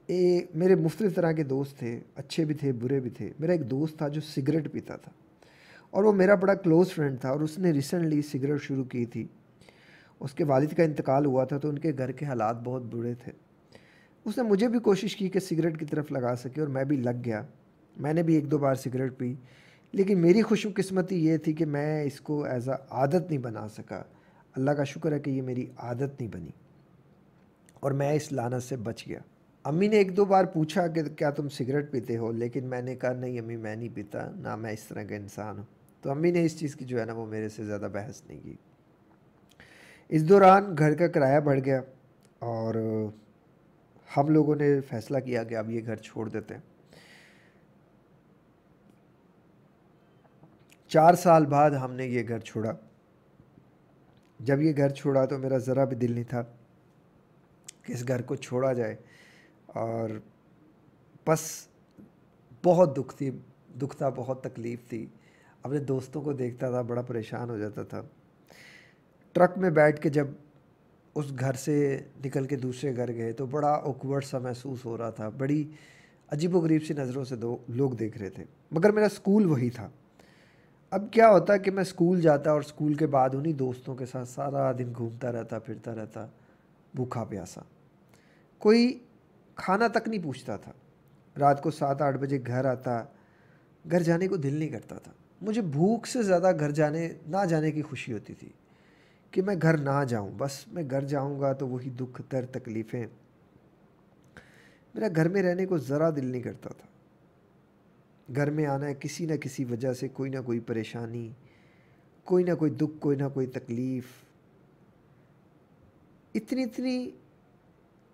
A: ए, मेरे मुख्तु तरह के दोस्त थे अच्छे भी थे बुरे भी थे मेरा एक दोस्त था जो सिगरेट पीता था और वो मेरा बड़ा क्लोज़ फ्रेंड था और उसने रिसेंटली सिगरेट शुरू की थी उसके वालिद का इंतकाल हुआ था तो उनके घर के हालात बहुत बुरे थे उसने मुझे भी कोशिश की कि सिगरेट की तरफ लगा सके और मैं भी लग गया मैंने भी एक दो बार सिगरेट पी लेकिन मेरी खुशकस्मती ये थी कि मैं इसको एज आ आदत नहीं बना सका अल्लाह का शुक्र है कि ये मेरी आदत नहीं बनी और मैं इस लानत से बच गया अम्मी ने एक दो बार पूछा कि क्या तुम सिगरेट पीते हो लेकिन मैंने कहा नहीं अम्मी मैं नहीं पीता ना मैं इस तरह का इंसान हूँ तो अम्मी ने इस चीज़ की जो है ना वो मेरे से ज़्यादा बहस नहीं की इस दौरान घर का किराया बढ़ गया और हम लोगों ने फैसला किया कि अब ये घर छोड़ देते हैं चार साल बाद हमने ये घर छोड़ा जब ये घर छोड़ा तो मेरा ज़रा भी दिल नहीं था कि इस घर को छोड़ा जाए और बस बहुत दुख थी दुख था बहुत तकलीफ़ थी अपने दोस्तों को देखता था बड़ा परेशान हो जाता था ट्रक में बैठ के जब उस घर से निकल के दूसरे घर गए तो बड़ा ओकवर्ड सा महसूस हो रहा था बड़ी अजीबोगरीब सी नज़रों से दो लोग देख रहे थे मगर मेरा स्कूल वही था अब क्या होता कि मैं स्कूल जाता और स्कूल के बाद उन्हीं दोस्तों के साथ सारा दिन घूमता रहता फिरता रहता भूखा प्यासा कोई खाना तक नहीं पूछता था रात को सात आठ बजे घर आता घर जाने को दिल नहीं करता था मुझे भूख से ज़्यादा घर जाने ना जाने की खुशी होती थी कि मैं घर ना जाऊं बस मैं घर जाऊंगा तो वही दुख दर्द तकलीफ़ें मेरा घर में रहने को ज़रा दिल नहीं करता था घर में आना है किसी न किसी वजह से कोई ना कोई परेशानी कोई ना कोई दुख कोई ना कोई तकलीफ़ इतनी इतनी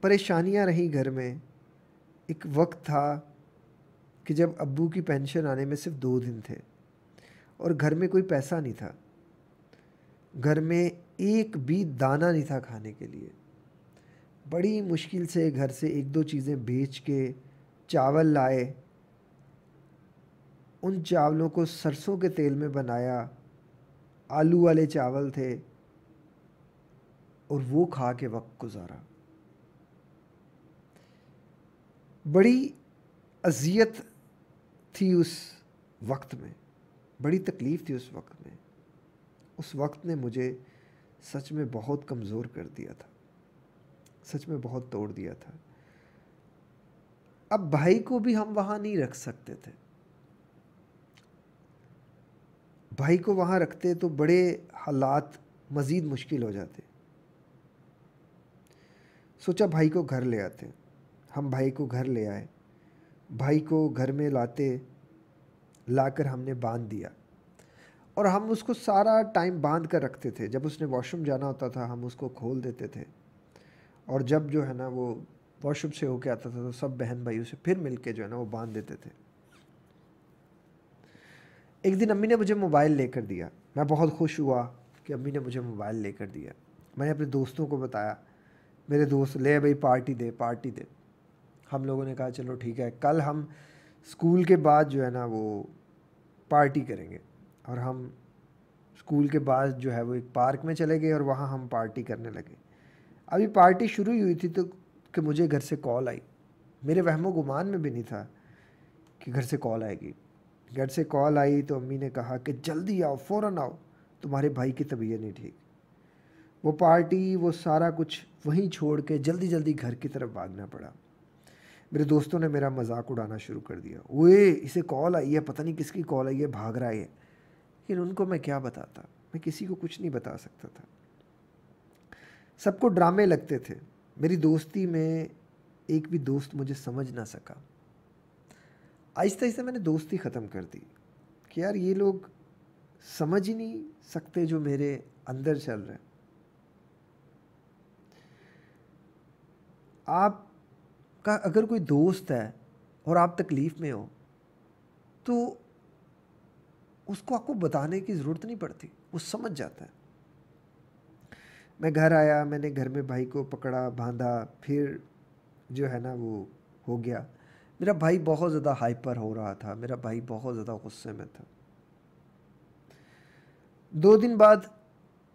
A: परेशानियां रहीं घर में एक वक्त था कि जब अबू की पेंशन आने में सिर्फ दो दिन थे और घर में कोई पैसा नहीं था घर में एक भी दाना नहीं था खाने के लिए बड़ी मुश्किल से घर से एक दो चीज़ें बेच के चावल लाए उन चावलों को सरसों के तेल में बनाया आलू वाले चावल थे और वो खा के वक्त गुजारा बड़ी अजियत थी उस वक्त में बड़ी तकलीफ़ थी उस वक्त में उस वक्त ने मुझे सच में बहुत कमज़ोर कर दिया था सच में बहुत तोड़ दिया था अब भाई को भी हम वहाँ नहीं रख सकते थे भाई को वहाँ रखते तो बड़े हालात मज़ीद मुश्किल हो जाते सोचा भाई को घर ले आते हम भाई को घर ले आए भाई को घर में लाते लाकर हमने बांध दिया और हम उसको सारा टाइम बांध कर रखते थे जब उसने वॉशरूम जाना होता था हम उसको खोल देते थे और जब जो है ना वो वॉशरूम से होके आता था तो सब बहन भाई उसे फिर मिल के जो है ना वो बांध देते थे एक दिन अम्मी ने मुझे मोबाइल लेकर दिया मैं बहुत खुश हुआ कि अम्मी ने मुझे मोबाइल लेकर दिया मैंने अपने दोस्तों को बताया मेरे दोस्त ले भाई पार्टी दे पार्टी दे हम लोगों ने कहा चलो ठीक है कल हम स्कूल के बाद जो है ना वो पार्टी करेंगे और हम स्कूल के बाद जो है वो एक पार्क में चले गए और वहाँ हम पार्टी करने लगे अभी पार्टी शुरू ही हुई थी तो कि मुझे घर से कॉल आई मेरे वहमो गुमान में भी नहीं था कि घर से कॉल आएगी घर से कॉल आई तो अम्मी ने कहा कि जल्दी आओ फ़ौर आओ तुम्हारे भाई की तबीयत नहीं ठीक वो पार्टी वो सारा कुछ वहीं छोड़ के जल्दी जल्दी घर की तरफ भागना पड़ा मेरे दोस्तों ने मेरा मजाक उड़ाना शुरू कर दिया ओए इसे कॉल आई है पता नहीं किसकी कॉल आई है भाग रहा है लेकिन उनको मैं क्या बताता मैं किसी को कुछ नहीं बता सकता था सबको ड्रामे लगते थे मेरी दोस्ती में एक भी दोस्त मुझे समझ ना सका आहिस्ता आहिस्ता मैंने दोस्ती ख़त्म कर दी कि यार ये लोग समझ ही नहीं सकते जो मेरे अंदर चल रहे हैं आप का अगर कोई दोस्त है और आप तकलीफ़ में हो तो उसको आपको बताने की ज़रूरत नहीं पड़ती वो समझ जाता है मैं घर आया मैंने घर में भाई को पकड़ा बांधा फिर जो है ना वो हो गया मेरा भाई बहुत ज़्यादा हाइपर हो रहा था मेरा भाई बहुत ज़्यादा गुस्से में था दो दिन बाद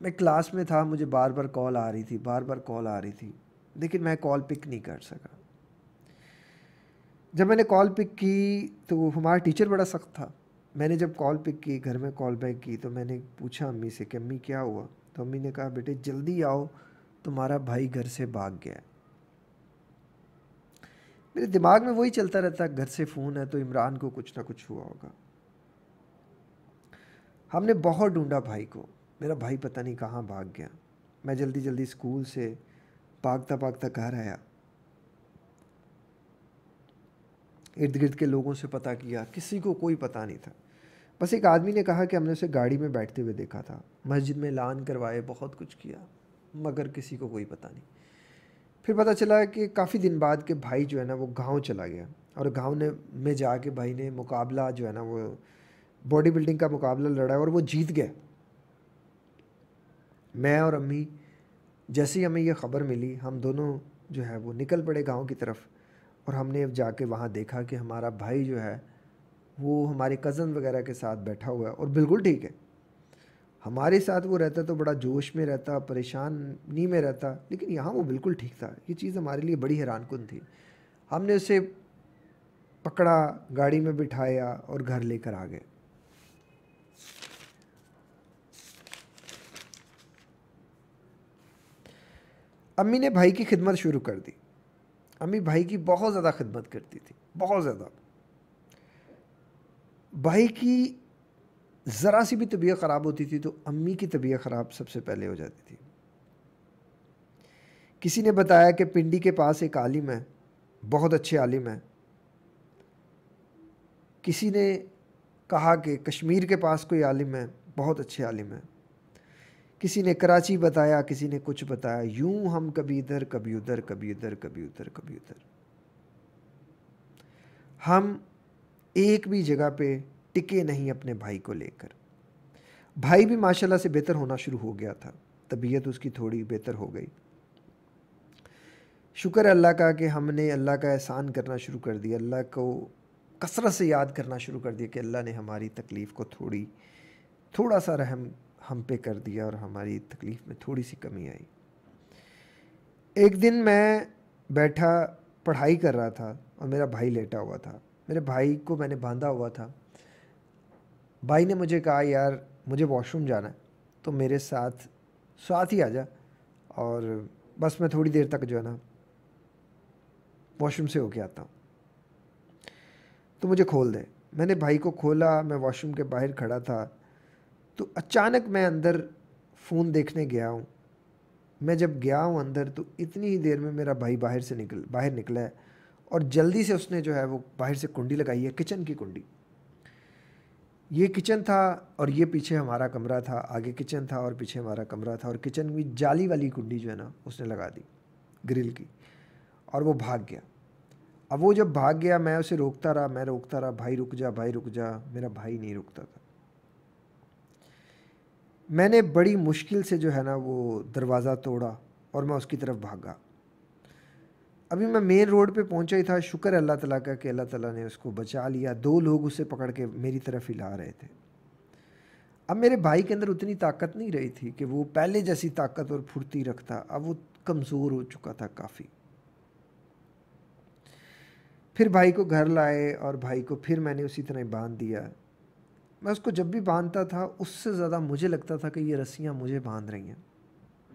A: मैं क्लास में था मुझे बार बार कॉल आ रही थी बार बार कॉल आ रही थी लेकिन मैं कॉल पिक नहीं कर सका जब मैंने कॉल पिक की तो हमारा टीचर बड़ा सख्त था मैंने जब कॉल पिक की घर में कॉल बैक की तो मैंने पूछा अम्मी से कि अम्मी क्या हुआ तो अम्मी ने कहा बेटे जल्दी आओ तुम्हारा भाई घर से भाग गया है मेरे दिमाग में वही चलता रहता घर से फ़ोन है तो इमरान को कुछ ना कुछ हुआ होगा हमने बहुत ढूंढा भाई को मेरा भाई पता नहीं कहाँ भाग गया मैं जल्दी जल्दी स्कूल से भागता भागता घर आया इर्द गिर्द के लोगों से पता किया किसी को कोई पता नहीं था बस एक आदमी ने कहा कि हमने उसे गाड़ी में बैठते हुए देखा था मस्जिद में लान करवाए बहुत कुछ किया मगर किसी को कोई पता नहीं फिर पता चला कि काफ़ी दिन बाद के भाई जो है ना वो गांव चला गया और गांव ने में जा के भाई ने मुकाबला जो है ना वो बॉडी बिल्डिंग का मुकाबला लड़ा और वो जीत गए मैं और अम्मी जैसे ही हमें यह ख़बर मिली हम दोनों जो है वो निकल पड़े गांव की तरफ और हमने जाके वहाँ देखा कि हमारा भाई जो है वो हमारे कज़न वगैरह के साथ बैठा हुआ है और बिल्कुल ठीक है हमारे साथ वो रहता तो बड़ा जोश में रहता परेशानी में रहता लेकिन यहाँ वो बिल्कुल ठीक था ये चीज़ हमारे लिए बड़ी कन थी हमने उसे पकड़ा गाड़ी में बिठाया और घर लेकर आ गए अम्मी ने भाई की खिदमत शुरू कर दी अम्मी भाई की बहुत ज़्यादा खिदमत करती थी बहुत ज़्यादा भाई की ज़रा सी भी तबीयत ख़राब होती थी तो अम्मी की तबीयत ख़राब सबसे पहले हो जाती थी किसी ने बताया कि पिंडी के पास एक आलिम है बहुत अच्छे आलिम है किसी ने कहा कि कश्मीर के पास कोई आलिम है बहुत अच्छे आलिम है किसी ने कराची बताया किसी ने कुछ बताया यूं हम कभी इधर कभी उधर कभी उधर कभी उधर कभी उधर हम एक भी जगह पे टिके नहीं अपने भाई को लेकर भाई भी माशाल्लाह से बेहतर होना शुरू हो गया था तबीयत उसकी थोड़ी बेहतर हो गई शुक्र अल्लाह का कि हमने अल्लाह का एहसान करना शुरू कर दिया अल्लाह को कसरत से याद करना शुरू कर दिया कि अल्लाह ने हमारी तकलीफ़ को थोड़ी थोड़ा सा रहम हम पे कर दिया और हमारी तकलीफ़ में थोड़ी सी कमी आई एक दिन मैं बैठा पढ़ाई कर रहा था और मेरा भाई लेटा हुआ था मेरे भाई को मैंने बांधा हुआ था भाई ने मुझे कहा यार मुझे वॉशरूम जाना है तो मेरे साथ साथ ही आ जा और बस मैं थोड़ी देर तक जो है ना वॉशरूम से होके आता हूँ तो मुझे खोल दे मैंने भाई को खोला मैं वॉशरूम के बाहर खड़ा था तो अचानक मैं अंदर फ़ोन देखने गया हूँ मैं जब गया हूँ अंदर तो इतनी ही देर में मेरा भाई बाहर से निकल बाहर निकला है और जल्दी से उसने जो है वो बाहर से कुंडी लगाई है किचन की कुंडी ये किचन था और ये पीछे हमारा कमरा था आगे किचन था और पीछे हमारा कमरा था और किचन में जाली वाली कुंडी जो है ना उसने लगा दी ग्रिल की और वो भाग गया अब वो जब भाग गया मैं उसे रोकता रहा मैं रोकता रहा भाई रुक जा भाई रुक जा मेरा भाई नहीं रुकता था मैंने बड़ी मुश्किल से जो है ना वो दरवाज़ा तोड़ा और मैं उसकी तरफ भागा अभी मैं मेन रोड पे पहुंचा ही था शुक्र अल्लाह ताला का कि अल्लाह ताला ने उसको बचा लिया दो लोग उसे पकड़ के मेरी तरफ ही ला रहे थे अब मेरे भाई के अंदर उतनी ताकत नहीं रही थी कि वो पहले जैसी ताकत और फुर्ती रखता अब वो कमज़ोर हो चुका था काफ़ी फिर भाई को घर लाए और भाई को फिर मैंने उसी तरह बांध दिया मैं उसको जब भी बांधता था उससे ज़्यादा मुझे लगता था कि ये रस्सियाँ मुझे बांध रही हैं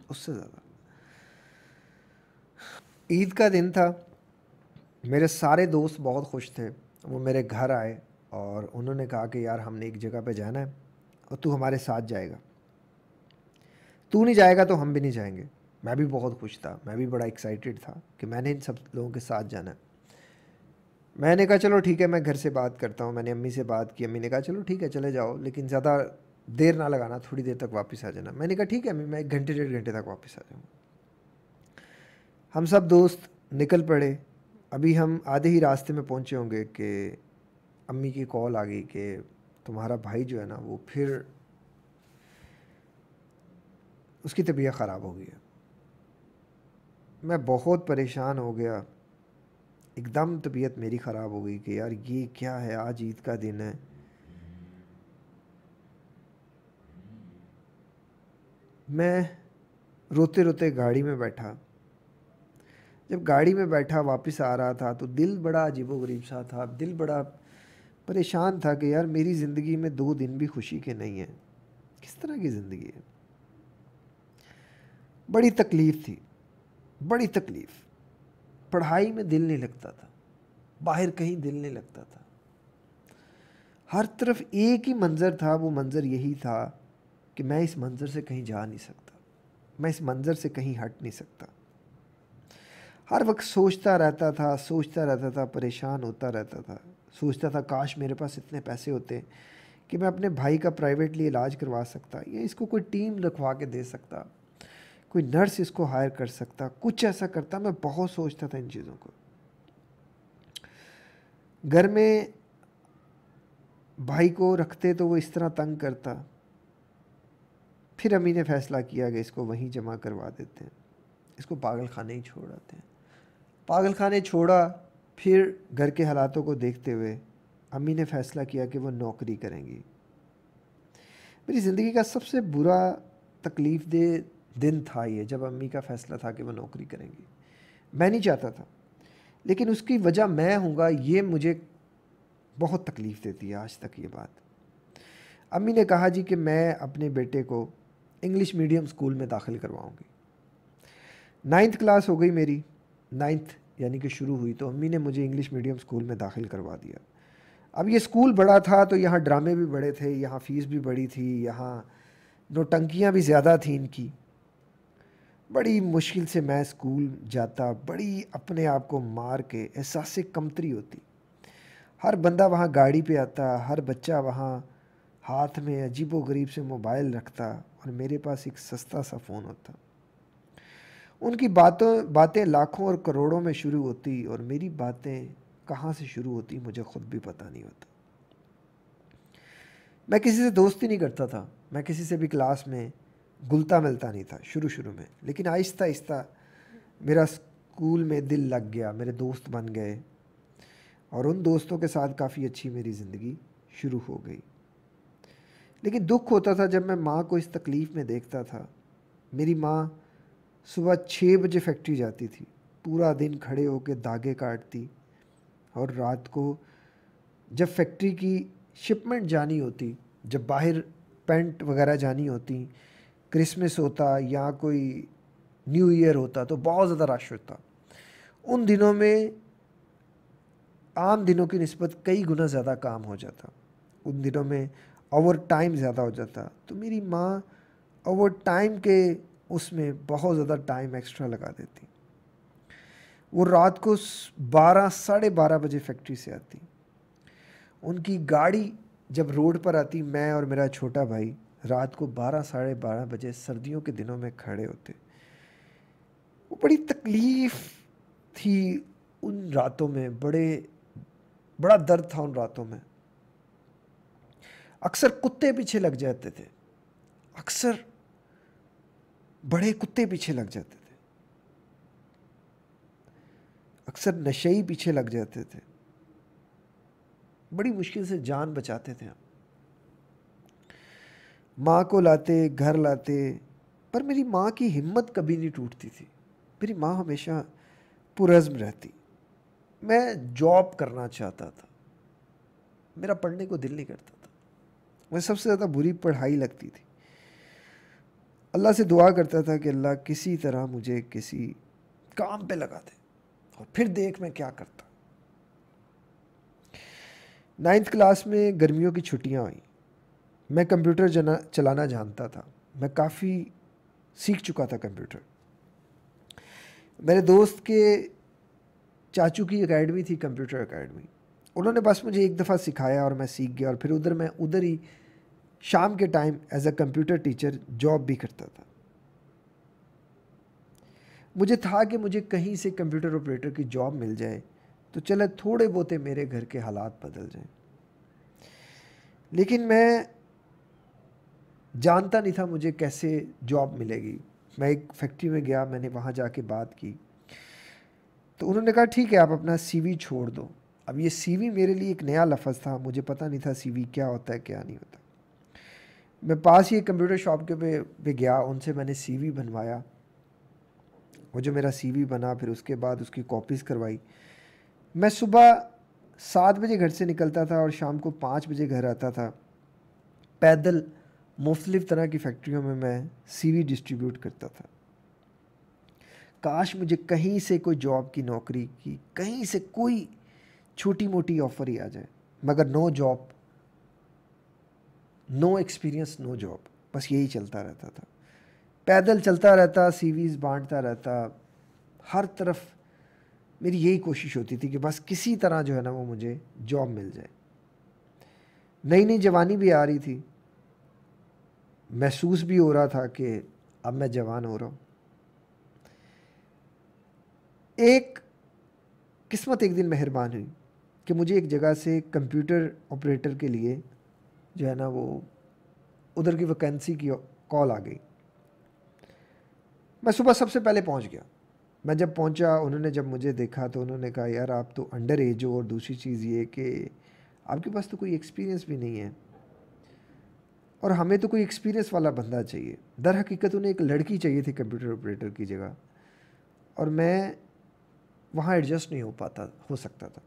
A: उससे ज़्यादा ईद का दिन था मेरे सारे दोस्त बहुत खुश थे वो मेरे घर आए और उन्होंने कहा कि यार हमने एक जगह पे जाना है और तू हमारे साथ जाएगा तू नहीं जाएगा तो हम भी नहीं जाएंगे मैं भी बहुत खुश था मैं भी बड़ा एक्साइटेड था कि मैंने इन सब लोगों के साथ जाना है मैंने कहा चलो ठीक है मैं घर से बात करता हूँ मैंने अम्मी से बात की अम्मी ने कहा चलो ठीक है चले जाओ लेकिन ज़्यादा देर ना लगाना थोड़ी देर तक वापस आ जाना मैंने कहा ठीक है अम्मी मैं एक घंटे डेढ़ घंटे तक वापस आ जाऊँगा हम सब दोस्त निकल पड़े अभी हम आधे ही रास्ते में पहुंचे होंगे कि अम्मी की कॉल आ गई कि तुम्हारा भाई जो है ना वो फिर उसकी तबीयत ख़राब हो गई है मैं बहुत परेशान हो गया एकदम तबीयत मेरी ख़राब हो गई कि यार ये क्या है आज ईद का दिन है मैं रोते रोते गाड़ी में बैठा जब गाड़ी में बैठा वापस आ रहा था तो दिल बड़ा गरीब सा था दिल बड़ा परेशान था कि यार मेरी ज़िंदगी में दो दिन भी खुशी के नहीं है किस तरह की ज़िंदगी है बड़ी तकलीफ़ थी बड़ी तकलीफ़ पढ़ाई में दिल नहीं लगता था बाहर कहीं दिल नहीं लगता था हर तरफ एक ही मंज़र था वो मंज़र यही था कि मैं इस मंज़र से कहीं जा नहीं सकता मैं इस मंज़र से कहीं हट नहीं सकता हर वक्त सोचता रहता था सोचता रहता था परेशान होता रहता था सोचता था काश मेरे पास इतने पैसे होते कि मैं अपने भाई का प्राइवेटली इलाज करवा सकता या इसको कोई टीम रखवा के दे सकता कोई नर्स इसको हायर कर सकता कुछ ऐसा करता मैं बहुत सोचता था इन चीज़ों को घर में भाई को रखते तो वो इस तरह तंग करता फिर अमी ने फैसला किया कि इसको वहीं जमा करवा देते हैं इसको पागल खाने ही छोड़ आते हैं पागल खाने छोड़ा फिर घर के हालातों को देखते हुए अम्मी ने फ़ैसला किया कि वो नौकरी करेंगी मेरी ज़िंदगी का सबसे बुरा तकलीफ़ दे दिन था ये जब अम्मी का फ़ैसला था कि वो नौकरी करेंगी मैं नहीं चाहता था लेकिन उसकी वजह मैं हूँगा ये मुझे बहुत तकलीफ़ देती है आज तक ये बात अम्मी ने कहा जी कि मैं अपने बेटे को इंग्लिश मीडियम स्कूल में दाखिल करवाऊँगी नाइन्थ क्लास हो गई मेरी नाइन्थ यानी कि शुरू हुई तो अम्मी ने मुझे इंग्लिश मीडियम स्कूल में दाखिल करवा दिया अब ये स्कूल बड़ा था तो यहाँ ड्रामे भी बड़े थे यहाँ फ़ीस भी बड़ी थी यहाँ नोटंकियाँ भी ज़्यादा थी इनकी बड़ी मुश्किल से मैं स्कूल जाता बड़ी अपने आप को मार के एहसास कमतरी होती हर बंदा वहाँ गाड़ी पे आता हर बच्चा वहाँ हाथ में अजीबो गरीब से मोबाइल रखता और मेरे पास एक सस्ता सा फ़ोन होता उनकी बातों बातें लाखों और करोड़ों में शुरू होती और मेरी बातें कहाँ से शुरू होती मुझे खुद भी पता नहीं होता मैं किसी से दोस्ती नहीं करता था मैं किसी से भी क्लास में घुलता मिलता नहीं था शुरू शुरू में लेकिन आहिस्ता आहिस्ता मेरा स्कूल में दिल लग गया मेरे दोस्त बन गए और उन दोस्तों के साथ काफ़ी अच्छी मेरी ज़िंदगी शुरू हो गई लेकिन दुख होता था जब मैं माँ को इस तकलीफ़ में देखता था मेरी माँ सुबह छः बजे फैक्ट्री जाती थी पूरा दिन खड़े होकर धागे काटती और रात को जब फैक्ट्री की शिपमेंट जानी होती जब बाहर पेंट वगैरह जानी होती क्रिसमस होता या कोई न्यू ईयर होता तो बहुत ज़्यादा रश होता उन दिनों में आम दिनों की नस्बत कई गुना ज़्यादा काम हो जाता उन दिनों में ओवर टाइम ज़्यादा हो जाता तो मेरी माँ ओवर टाइम के उसमें बहुत ज़्यादा टाइम एक्स्ट्रा लगा देती वो रात को बारह साढ़े बारह बजे फैक्ट्री से आती उनकी गाड़ी जब रोड पर आती मैं और मेरा छोटा भाई रात को बारह साढ़े बारह बजे सर्दियों के दिनों में खड़े होते वो बड़ी तकलीफ़ थी उन रातों में बड़े बड़ा दर्द था उन रातों में अक्सर कुत्ते पीछे लग जाते थे अक्सर बड़े कुत्ते पीछे लग जाते थे अक्सर नशे ही पीछे लग जाते थे बड़ी मुश्किल से जान बचाते थे हम माँ को लाते घर लाते पर मेरी माँ की हिम्मत कभी नहीं टूटती थी मेरी माँ हमेशा पुरज़म रहती मैं जॉब करना चाहता था मेरा पढ़ने को दिल नहीं करता था मुझे सबसे ज़्यादा बुरी पढ़ाई लगती थी अल्लाह से दुआ करता था कि अल्लाह किसी तरह मुझे किसी काम पे लगा दे और फिर देख मैं क्या करता नाइन्थ क्लास में गर्मियों की छुट्टियाँ हुई मैं कंप्यूटर जना चलाना जानता था मैं काफ़ी सीख चुका था कंप्यूटर मेरे दोस्त के चाचू की अकेडमी थी कंप्यूटर अकेडमी उन्होंने बस मुझे एक दफ़ा सिखाया और मैं सीख गया और फिर उधर मैं उधर ही शाम के time as a computer teacher job भी करता था मुझे था कि मुझे कहीं से कंप्यूटर ऑपरेटर की जॉब मिल जाए तो चले थोड़े बहुते मेरे घर के हालात बदल जाएं लेकिन मैं जानता नहीं था मुझे कैसे जॉब मिलेगी मैं एक फैक्ट्री में गया मैंने वहाँ जाके बात की तो उन्होंने कहा ठीक है आप अपना सीवी छोड़ दो अब ये सीवी मेरे लिए एक नया लफज था मुझे पता नहीं था सीवी क्या होता है क्या नहीं होता मैं पास ही एक कंप्यूटर शॉप के पे पे गया उनसे मैंने सीवी बनवाया वो जो मेरा सीवी बना फिर उसके बाद उसकी कॉपीज़ करवाई मैं सुबह सात बजे घर से निकलता था और शाम को पाँच बजे घर आता था पैदल मुख्तलिफ तरह की फैक्ट्रियों में मैं सीवी डिस्ट्रीब्यूट करता था काश मुझे कहीं से कोई जॉब की नौकरी की कहीं से कोई छोटी मोटी ऑफ़र ही आ जाए मगर no job no experience no job बस यही चलता रहता था पैदल चलता रहता सीवीज बांटता रहता हर तरफ मेरी यही कोशिश होती थी कि बस किसी तरह जो है ना वो मुझे जॉब मिल जाए नई नई जवानी भी आ रही थी महसूस भी हो रहा था कि अब मैं जवान हो रहा हूँ एक किस्मत एक दिन मेहरबान हुई कि मुझे एक जगह से कंप्यूटर ऑपरेटर के लिए जो है ना वो उधर की वैकेंसी की कॉल आ गई मैं सुबह सबसे पहले पहुंच गया मैं जब पहुंचा उन्होंने जब मुझे देखा तो उन्होंने कहा यार आप तो अंडर एज हो और दूसरी चीज़ ये कि आपके पास तो कोई एक्सपीरियंस भी नहीं है और हमें तो कोई एक्सपीरियंस वाला बंदा चाहिए दर हकीकत उन्हें एक लड़की चाहिए थी कंप्यूटर ऑपरेटर की जगह और मैं वहाँ एडजस्ट नहीं हो पाता हो सकता था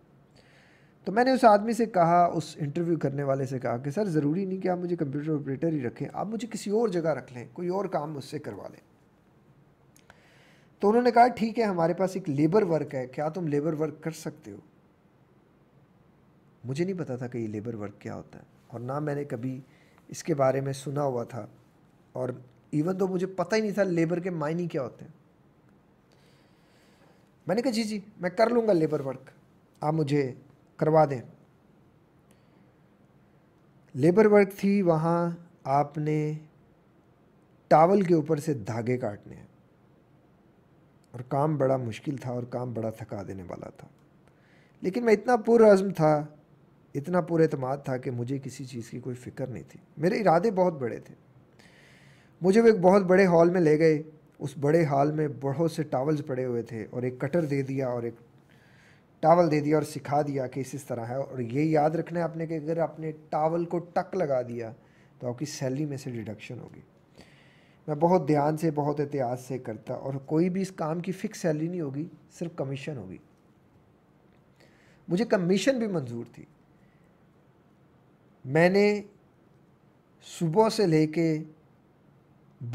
A: तो मैंने उस आदमी से कहा उस इंटरव्यू करने वाले से कहा कि सर ज़रूरी नहीं कि आप मुझे कंप्यूटर ऑपरेटर ही रखें आप मुझे किसी और जगह रख लें कोई और काम मुझसे करवा लें तो उन्होंने कहा ठीक है हमारे पास एक लेबर वर्क है क्या तुम लेबर वर्क कर सकते हो मुझे नहीं पता था कि ये लेबर वर्क क्या होता है और ना मैंने कभी इसके बारे में सुना हुआ था और इवन तो मुझे पता ही नहीं था लेबर के मायने क्या होते हैं मैंने कहा जी जी मैं कर लूँगा लेबर वर्क आप मुझे करवा दें लेबर वर्क थी वहाँ आपने टावल के ऊपर से धागे काटने हैं और काम बड़ा मुश्किल था और काम बड़ा थका देने वाला था लेकिन मैं इतना पुरज़म था इतना पुरमाद था कि मुझे किसी चीज़ की कोई फ़िक्र नहीं थी मेरे इरादे बहुत बड़े थे मुझे वो एक बहुत बड़े हॉल में ले गए उस बड़े हॉल में बहुत से टावल्स पड़े हुए थे और एक कटर दे दिया और एक टावल दे दिया और सिखा दिया कि इस इस तरह है और ये याद रखना है आपने कि अगर आपने टावल को टक लगा दिया तो आपकी सैलरी में से डिडक्शन होगी मैं बहुत ध्यान से बहुत एहतियात से करता और कोई भी इस काम की फ़िक्स सैलरी नहीं होगी सिर्फ कमीशन होगी मुझे कमीशन भी मंजूर थी मैंने सुबह से लेके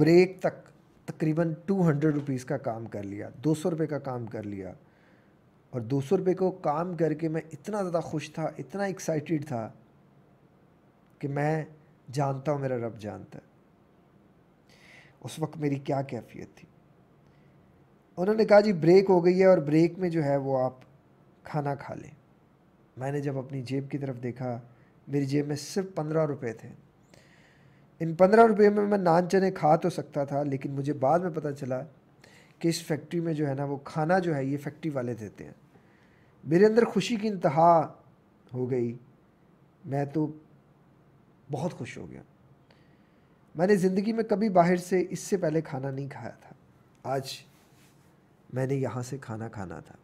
A: ब्रेक तक तकरीबन टू हंड्रेड रुपीज़ का काम कर लिया दो सौ रुपये का काम कर लिया और दो सौ रुपये को काम करके मैं इतना ज़्यादा खुश था इतना एक्साइटेड था कि मैं जानता हूँ मेरा रब जानता है उस वक्त मेरी क्या कैफियत थी उन्होंने कहा जी ब्रेक हो गई है और ब्रेक में जो है वो आप खाना खा लें मैंने जब अपनी जेब की तरफ देखा मेरी जेब में सिर्फ पंद्रह रुपये थे इन पंद्रह रुपये में मैं नान चने खा तो सकता था लेकिन मुझे बाद में पता चला कि इस फैक्ट्री में जो है ना वो खाना जो है ये फैक्ट्री वाले देते हैं मेरे अंदर खुशी की इंतहा हो गई मैं तो बहुत खुश हो गया मैंने ज़िंदगी में कभी बाहर से इससे पहले खाना नहीं खाया था आज मैंने यहाँ से खाना खाना था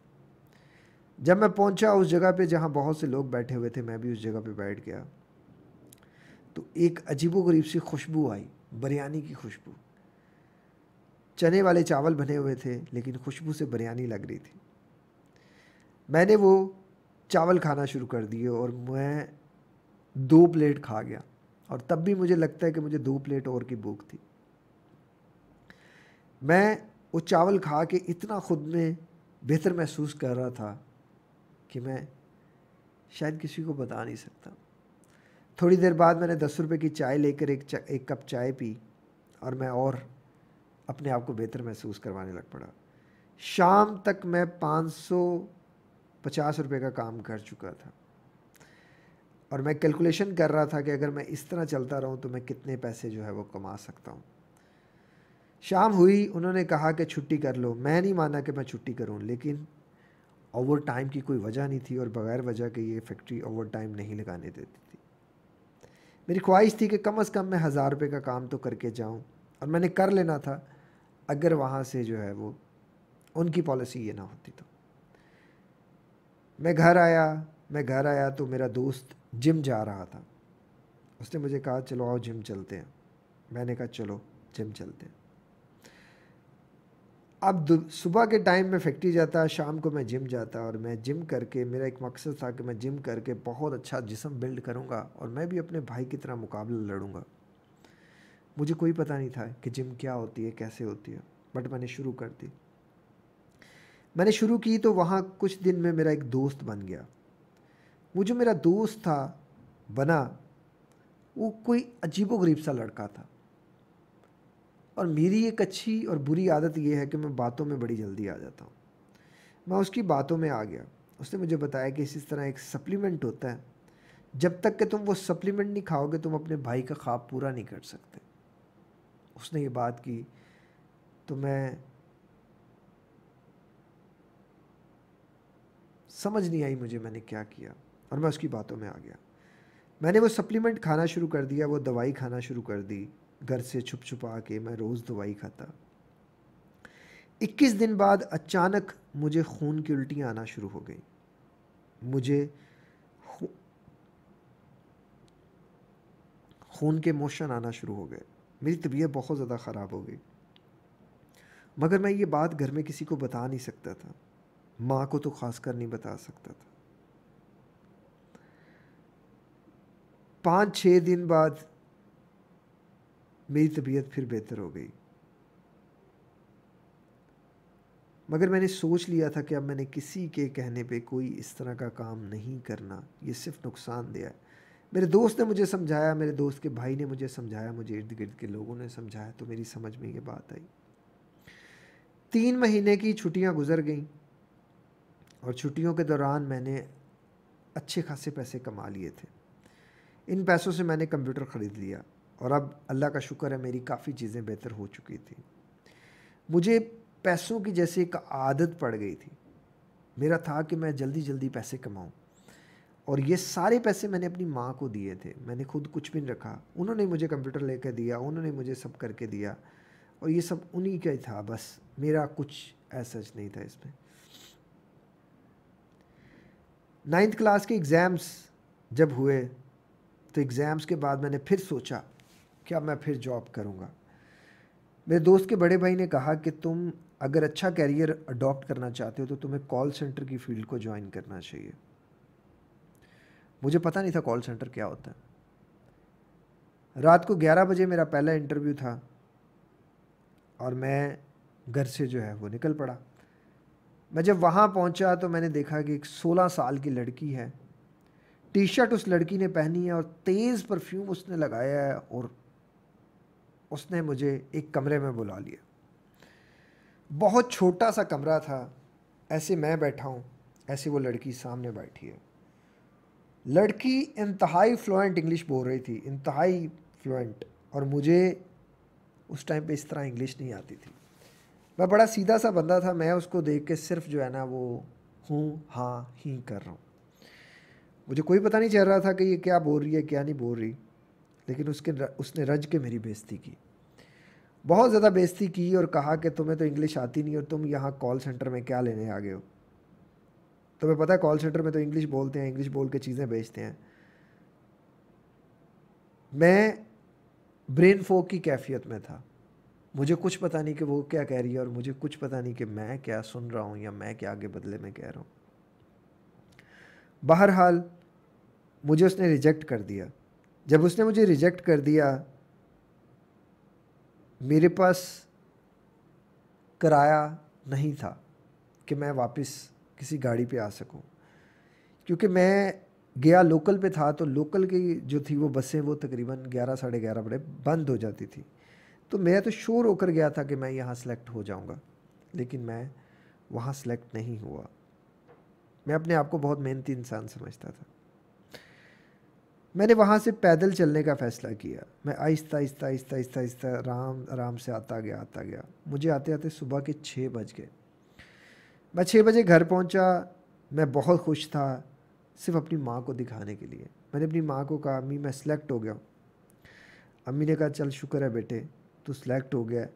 A: जब मैं पहुँचा उस जगह पे जहाँ बहुत से लोग बैठे हुए थे मैं भी उस जगह पे बैठ गया तो एक अजीबोगरीब सी खुशबू आई बिरयानी की खुशबू चने वाले चावल बने हुए थे लेकिन खुशबू से बिरयानी लग रही थी मैंने वो चावल खाना शुरू कर दिए और मैं दो प्लेट खा गया और तब भी मुझे लगता है कि मुझे दो प्लेट और की भूख थी मैं वो चावल खा के इतना ख़ुद में बेहतर महसूस कर रहा था कि मैं शायद किसी को बता नहीं सकता थोड़ी देर बाद मैंने दस रुपये की चाय लेकर एक चा, एक कप चाय पी और मैं और अपने आप को बेहतर महसूस करवाने लग पड़ा शाम तक मैं 500 पचास रुपये का काम कर चुका था और मैं कैलकुलेशन कर रहा था कि अगर मैं इस तरह चलता रहूं तो मैं कितने पैसे जो है वो कमा सकता हूं शाम हुई उन्होंने कहा कि छुट्टी कर लो मैं नहीं माना कि मैं छुट्टी करूं लेकिन ओवर टाइम की कोई वजह नहीं थी और बग़ैर वजह के ये फैक्ट्री ओवर टाइम नहीं लगाने देती थी मेरी ख्वाहिश थी कि कम अज़ कम मैं हज़ार रुपये का काम तो करके जाऊँ और मैंने कर लेना था अगर वहाँ से जो है वो उनकी पॉलिसी ये ना होती तो मैं घर आया मैं घर आया तो मेरा दोस्त जिम जा रहा था उसने मुझे कहा चलो आओ जिम चलते हैं मैंने कहा चलो जिम चलते हैं अब सुबह के टाइम में फैक्ट्री जाता शाम को मैं जिम जाता और मैं जिम करके मेरा एक मकसद था कि मैं जिम करके बहुत अच्छा जिसम बिल्ड करूँगा और मैं भी अपने भाई की तरह मुकाबला लड़ूंगा मुझे कोई पता नहीं था कि जिम क्या होती है कैसे होती है बट मैंने शुरू कर दी मैंने शुरू की तो वहाँ कुछ दिन में मेरा एक दोस्त बन गया वो जो मेरा दोस्त था बना वो कोई अजीबोगरीब सा लड़का था और मेरी एक अच्छी और बुरी आदत ये है कि मैं बातों में बड़ी जल्दी आ जाता हूँ मैं उसकी बातों में आ गया उसने मुझे बताया कि इसी तरह एक सप्लीमेंट होता है जब तक कि तुम वो सप्लीमेंट नहीं खाओगे तुम अपने भाई का ख्वाब पूरा नहीं कर सकते उसने ये बात की तो मैं समझ नहीं आई मुझे मैंने क्या किया और मैं उसकी बातों में आ गया मैंने वो सप्लीमेंट खाना शुरू कर दिया वो दवाई खाना शुरू कर दी घर से छुप छुपा के मैं रोज़ दवाई खाता 21 दिन बाद अचानक मुझे खून की उल्टियाँ आना शुरू हो गई मुझे खून के मोशन आना शुरू हो गए मेरी तबीयत बहुत ज़्यादा ख़राब हो गई मगर मैं ये बात घर में किसी को बता नहीं सकता था माँ को तो खासकर नहीं बता सकता था पाँच छः दिन बाद मेरी तबीयत फिर बेहतर हो गई मगर मैंने सोच लिया था कि अब मैंने किसी के कहने पे कोई इस तरह का काम नहीं करना ये सिर्फ नुकसान दिया है मेरे दोस्त ने मुझे समझाया मेरे दोस्त के भाई ने मुझे समझाया मुझे इर्द गिर्द के लोगों ने समझाया तो मेरी समझ में ये बात आई तीन महीने की छुट्टियां गुजर गईं और छुट्टियों के दौरान मैंने अच्छे खासे पैसे कमा लिए थे इन पैसों से मैंने कंप्यूटर ख़रीद लिया और अब अल्लाह का शुक्र है मेरी काफ़ी चीज़ें बेहतर हो चुकी थी मुझे पैसों की जैसे एक आदत पड़ गई थी मेरा था कि मैं जल्दी जल्दी पैसे कमाऊं और ये सारे पैसे मैंने अपनी माँ को दिए थे मैंने खुद कुछ भी नहीं रखा उन्होंने मुझे कंप्यूटर लेकर दिया उन्होंने मुझे सब करके दिया और ये सब उन्हीं का ही था बस मेरा कुछ ऐसा नहीं था इसमें नाइन्थ क्लास के एग्ज़ाम्स जब हुए तो एग्ज़ाम्स के बाद मैंने फिर सोचा क्या मैं फिर जॉब करूँगा मेरे दोस्त के बड़े भाई ने कहा कि तुम अगर अच्छा कैरियर अडॉप्ट करना चाहते हो तो तुम्हें कॉल सेंटर की फील्ड को ज्वाइन करना चाहिए मुझे पता नहीं था कॉल सेंटर क्या होता है रात को 11 बजे मेरा पहला इंटरव्यू था और मैं घर से जो है वो निकल पड़ा मैं जब वहाँ पहुँचा तो मैंने देखा कि एक सोलह साल की लड़की है टी शर्ट उस लड़की ने पहनी है और तेज़ परफ्यूम उसने लगाया है और उसने मुझे एक कमरे में बुला लिया बहुत छोटा सा कमरा था ऐसे मैं बैठा हूँ ऐसे वो लड़की सामने बैठी है लड़की इंतहाई फ्लुएंट इंग्लिश बोल रही थी इंतहाई फ्लुएंट और मुझे उस टाइम पे इस तरह इंग्लिश नहीं आती थी मैं बड़ा सीधा सा बंदा था मैं उसको देख के सिर्फ जो है ना वो हूँ हाँ ही कर रहा हूँ मुझे कोई पता नहीं चल रहा था कि ये क्या बोल रही है क्या नहीं बोल रही लेकिन उसके उसने रज के मेरी बेइज्जती की बहुत ज़्यादा बेइज्जती की और कहा कि तुम्हें तो इंग्लिश आती नहीं और तुम यहाँ कॉल सेंटर में क्या लेने आ गए हो तुम्हें पता है कॉल सेंटर में तो इंग्लिश बोलते हैं इंग्लिश बोल के चीज़ें बेचते हैं मैं ब्रेन फोक की कैफियत में था मुझे कुछ पता नहीं कि वो क्या कह रही है और मुझे कुछ पता नहीं कि मैं क्या सुन रहा हूँ या मैं क्या आगे बदले में कह रहा हूँ बहरहाल मुझे उसने रिजेक्ट कर दिया जब उसने मुझे रिजेक्ट कर दिया मेरे पास किराया नहीं था कि मैं वापस किसी गाड़ी पे आ सकूं क्योंकि मैं गया लोकल पे था तो लोकल की जो थी वो बसें वो तकरीबन ग्यारह साढ़े ग्यारह बजे बंद हो जाती थी तो मैं तो श्योर होकर गया था कि मैं यहाँ सेलेक्ट हो जाऊँगा लेकिन मैं वहाँ सेलेक्ट नहीं हुआ मैं अपने आप को बहुत मेहनती इंसान समझता था मैंने वहाँ से पैदल चलने का फ़ैसला किया मैं आहिस्ता आहिस्ता आहिस्ता आहिस्ता आहिस्ता आराम आराम से आता गया आता गया मुझे आते आते सुबह के छः बज गए मैं छः बजे घर पहुँचा मैं बहुत खुश था सिर्फ अपनी माँ को दिखाने के लिए मैंने अपनी माँ को कहा अम्मी मैं सेलेक्ट हो गया अम्मी ने कहा चल शुक्र है बेटे तो सिलेक्ट हो गया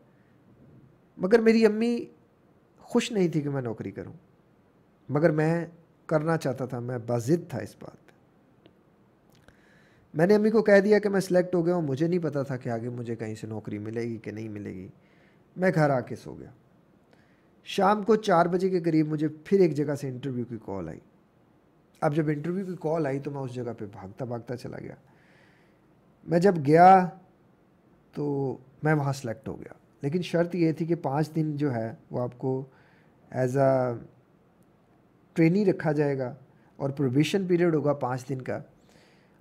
A: मगर मेरी अम्मी खुश नहीं थी कि मैं नौकरी करूं मगर मैं करना चाहता था मैं बाजिद था इस बात मैंने अम्मी को कह दिया कि मैं सिलेक्ट हो गया हूँ मुझे नहीं पता था कि आगे मुझे कहीं से नौकरी मिलेगी कि नहीं मिलेगी मैं घर आके सो गया शाम को चार बजे के करीब मुझे फिर एक जगह से इंटरव्यू की कॉल आई अब जब इंटरव्यू की कॉल आई तो मैं उस जगह पे भागता भागता चला गया मैं जब गया तो मैं वहाँ सेलेक्ट हो गया लेकिन शर्त ये थी कि पाँच दिन जो है वो आपको एज आ ट्रेनी रखा जाएगा और प्रोबेशन पीरियड होगा पाँच दिन का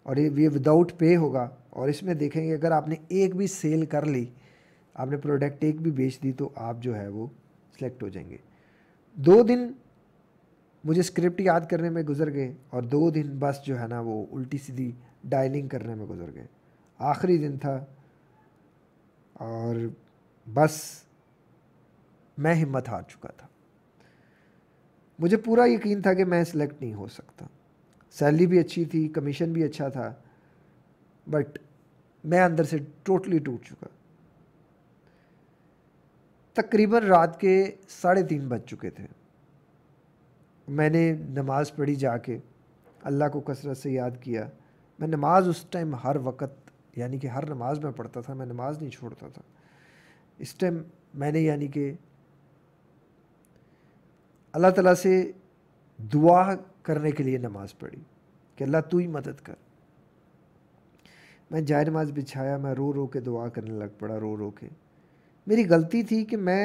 A: और ये ये विदाउट पे होगा और इसमें देखेंगे अगर आपने एक भी सेल कर ली आपने प्रोडक्ट एक भी बेच दी तो आप जो है वो सिलेक्ट हो जाएंगे दो दिन मुझे स्क्रिप्ट याद करने में गुजर गए और दो दिन बस जो है ना वो उल्टी सीधी डायलिंग करने में गुजर गए आखिरी दिन था और बस मैं हिम्मत हार चुका था मुझे पूरा यकीन था कि मैं सिलेक्ट नहीं हो सकता सैलरी भी अच्छी थी कमीशन भी अच्छा था बट मैं अंदर से टोटली टूट चुका तकरीबन रात के साढ़े तीन बज चुके थे मैंने नमाज़ पढ़ी जाके अल्लाह को कसरत से याद किया मैं नमाज़ उस टाइम हर वक्त यानी कि हर नमाज में पढ़ता था मैं नमाज नहीं छोड़ता था इस टाइम मैंने यानी कि अल्लाह ताला से दुआ करने के लिए नमाज़ पढ़ी कि अल्लाह तू ही मदद कर मैं जाय नमाज बिछाया मैं रो रो के दुआ करने लग पड़ा रो रो के मेरी गलती थी कि मैं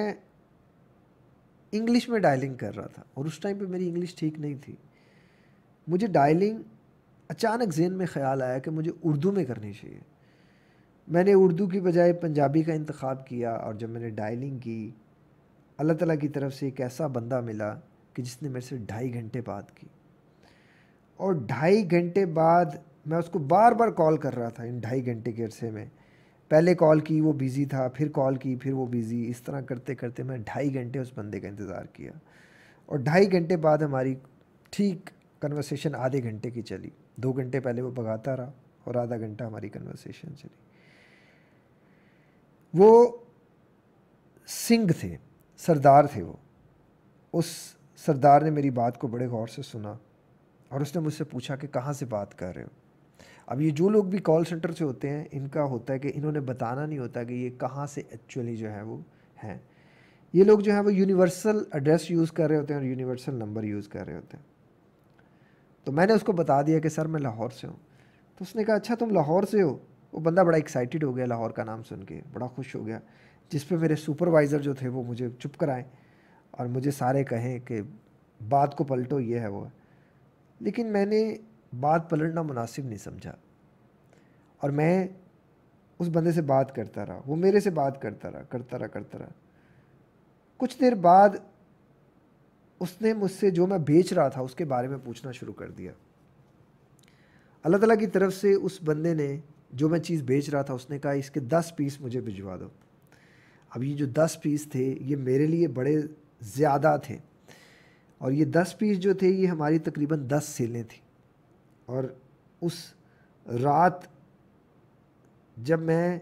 A: इंग्लिश में डायलिंग कर रहा था और उस टाइम पे मेरी इंग्लिश ठीक नहीं थी मुझे डायलिंग अचानक जेन में ख्याल आया कि मुझे उर्दू में करनी चाहिए मैंने उर्दू की बजाय पंजाबी का इंतखब किया और जब मैंने डायलिंग की अल्लाह ताला की तरफ से एक ऐसा बंदा मिला कि जिसने मेरे से ढाई घंटे बात की और ढाई घंटे बाद मैं उसको बार बार कॉल कर रहा था इन ढाई घंटे के अरसे में पहले कॉल की वो बिज़ी था फिर कॉल की फिर वो बिज़ी इस तरह करते करते मैं ढाई घंटे उस बंदे का इंतज़ार किया और ढाई घंटे बाद हमारी ठीक कन्वर्सेशन आधे घंटे की चली दो घंटे पहले वो भगाता रहा और आधा घंटा हमारी कन्वर्सेशन चली वो सिंह थे सरदार थे वो उस सरदार ने मेरी बात को बड़े गौर से सुना और उसने मुझसे पूछा कि कहाँ से बात कर रहे हो अब ये जो लोग भी कॉल सेंटर से होते हैं इनका होता है कि इन्होंने बताना नहीं होता कि ये कहाँ से एक्चुअली जो है वो हैं ये लोग जो है वो यूनिवर्सल एड्रेस यूज़ कर रहे होते हैं और यूनिवर्सल नंबर यूज़ कर रहे होते हैं तो मैंने उसको बता दिया कि सर मैं लाहौर से हूँ तो उसने कहा अच्छा तुम लाहौर से हो वो बंदा बड़ा एक्साइटेड हो गया लाहौर का नाम सुन के बड़ा खुश हो गया जिस पर मेरे सुपरवाइज़र जो थे वो मुझे चुप कराएं और मुझे सारे कहें कि बात को पलटो ये है वो लेकिन मैंने बात पलटना मुनासिब नहीं समझा और मैं उस बंदे से बात करता रहा वो मेरे से बात करता रहा करता रहा करता रहा कुछ देर बाद उसने मुझसे जो मैं बेच रहा था उसके बारे में पूछना शुरू कर दिया अल्लाह ताला की तरफ से उस बंदे ने जो मैं चीज़ बेच रहा था उसने कहा इसके दस पीस मुझे भिजवा दो अब ये जो दस पीस थे ये मेरे लिए बड़े ज़्यादा थे और ये दस पीस जो थे ये हमारी तकरीबन दस सेलें थी और उस रात जब मैं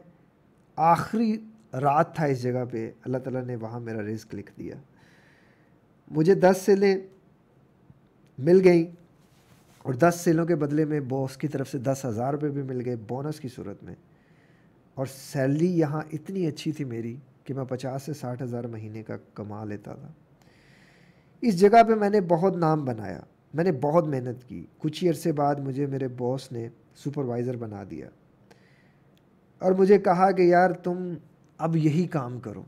A: आखिरी रात था इस जगह पे अल्लाह ताला ने वहाँ मेरा रिस्क लिख दिया मुझे दस सेलें मिल गई और दस सेलों के बदले में बॉस की तरफ से दस हज़ार रुपये भी मिल गए बोनस की सूरत में और सैलरी यहाँ इतनी अच्छी थी मेरी कि मैं पचास से साठ हज़ार महीने का कमा लेता था इस जगह पे मैंने बहुत नाम बनाया मैंने बहुत मेहनत की कुछ ही अरसे बाद मुझे मेरे बॉस ने सुपरवाइज़र बना दिया और मुझे कहा कि यार तुम अब यही काम करो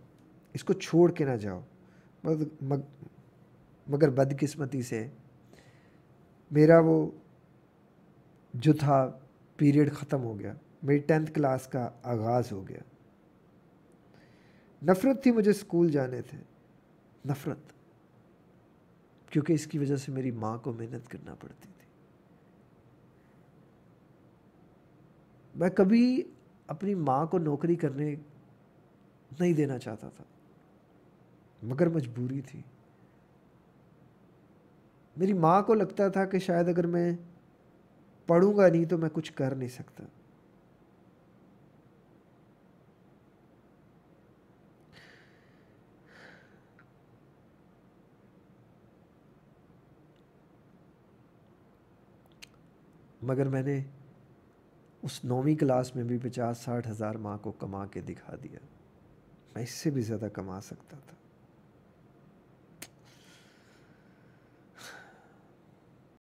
A: इसको छोड़ के ना जाओ मग, मग, मगर बदकिस्मती से मेरा वो जो था पीरियड ख़त्म हो गया मेरी टेंथ क्लास का आगाज़ हो गया नफ़रत थी मुझे स्कूल जाने थे नफ़रत क्योंकि इसकी वजह से मेरी माँ को मेहनत करना पड़ती थी मैं कभी अपनी माँ को नौकरी करने नहीं देना चाहता था मगर मजबूरी थी मेरी माँ को लगता था कि शायद अगर मैं पढ़ूंगा नहीं तो मैं कुछ कर नहीं सकता मगर मैंने उस नौवीं क्लास में भी पचास साठ हज़ार माँ को कमा के दिखा दिया मैं इससे भी ज़्यादा कमा सकता था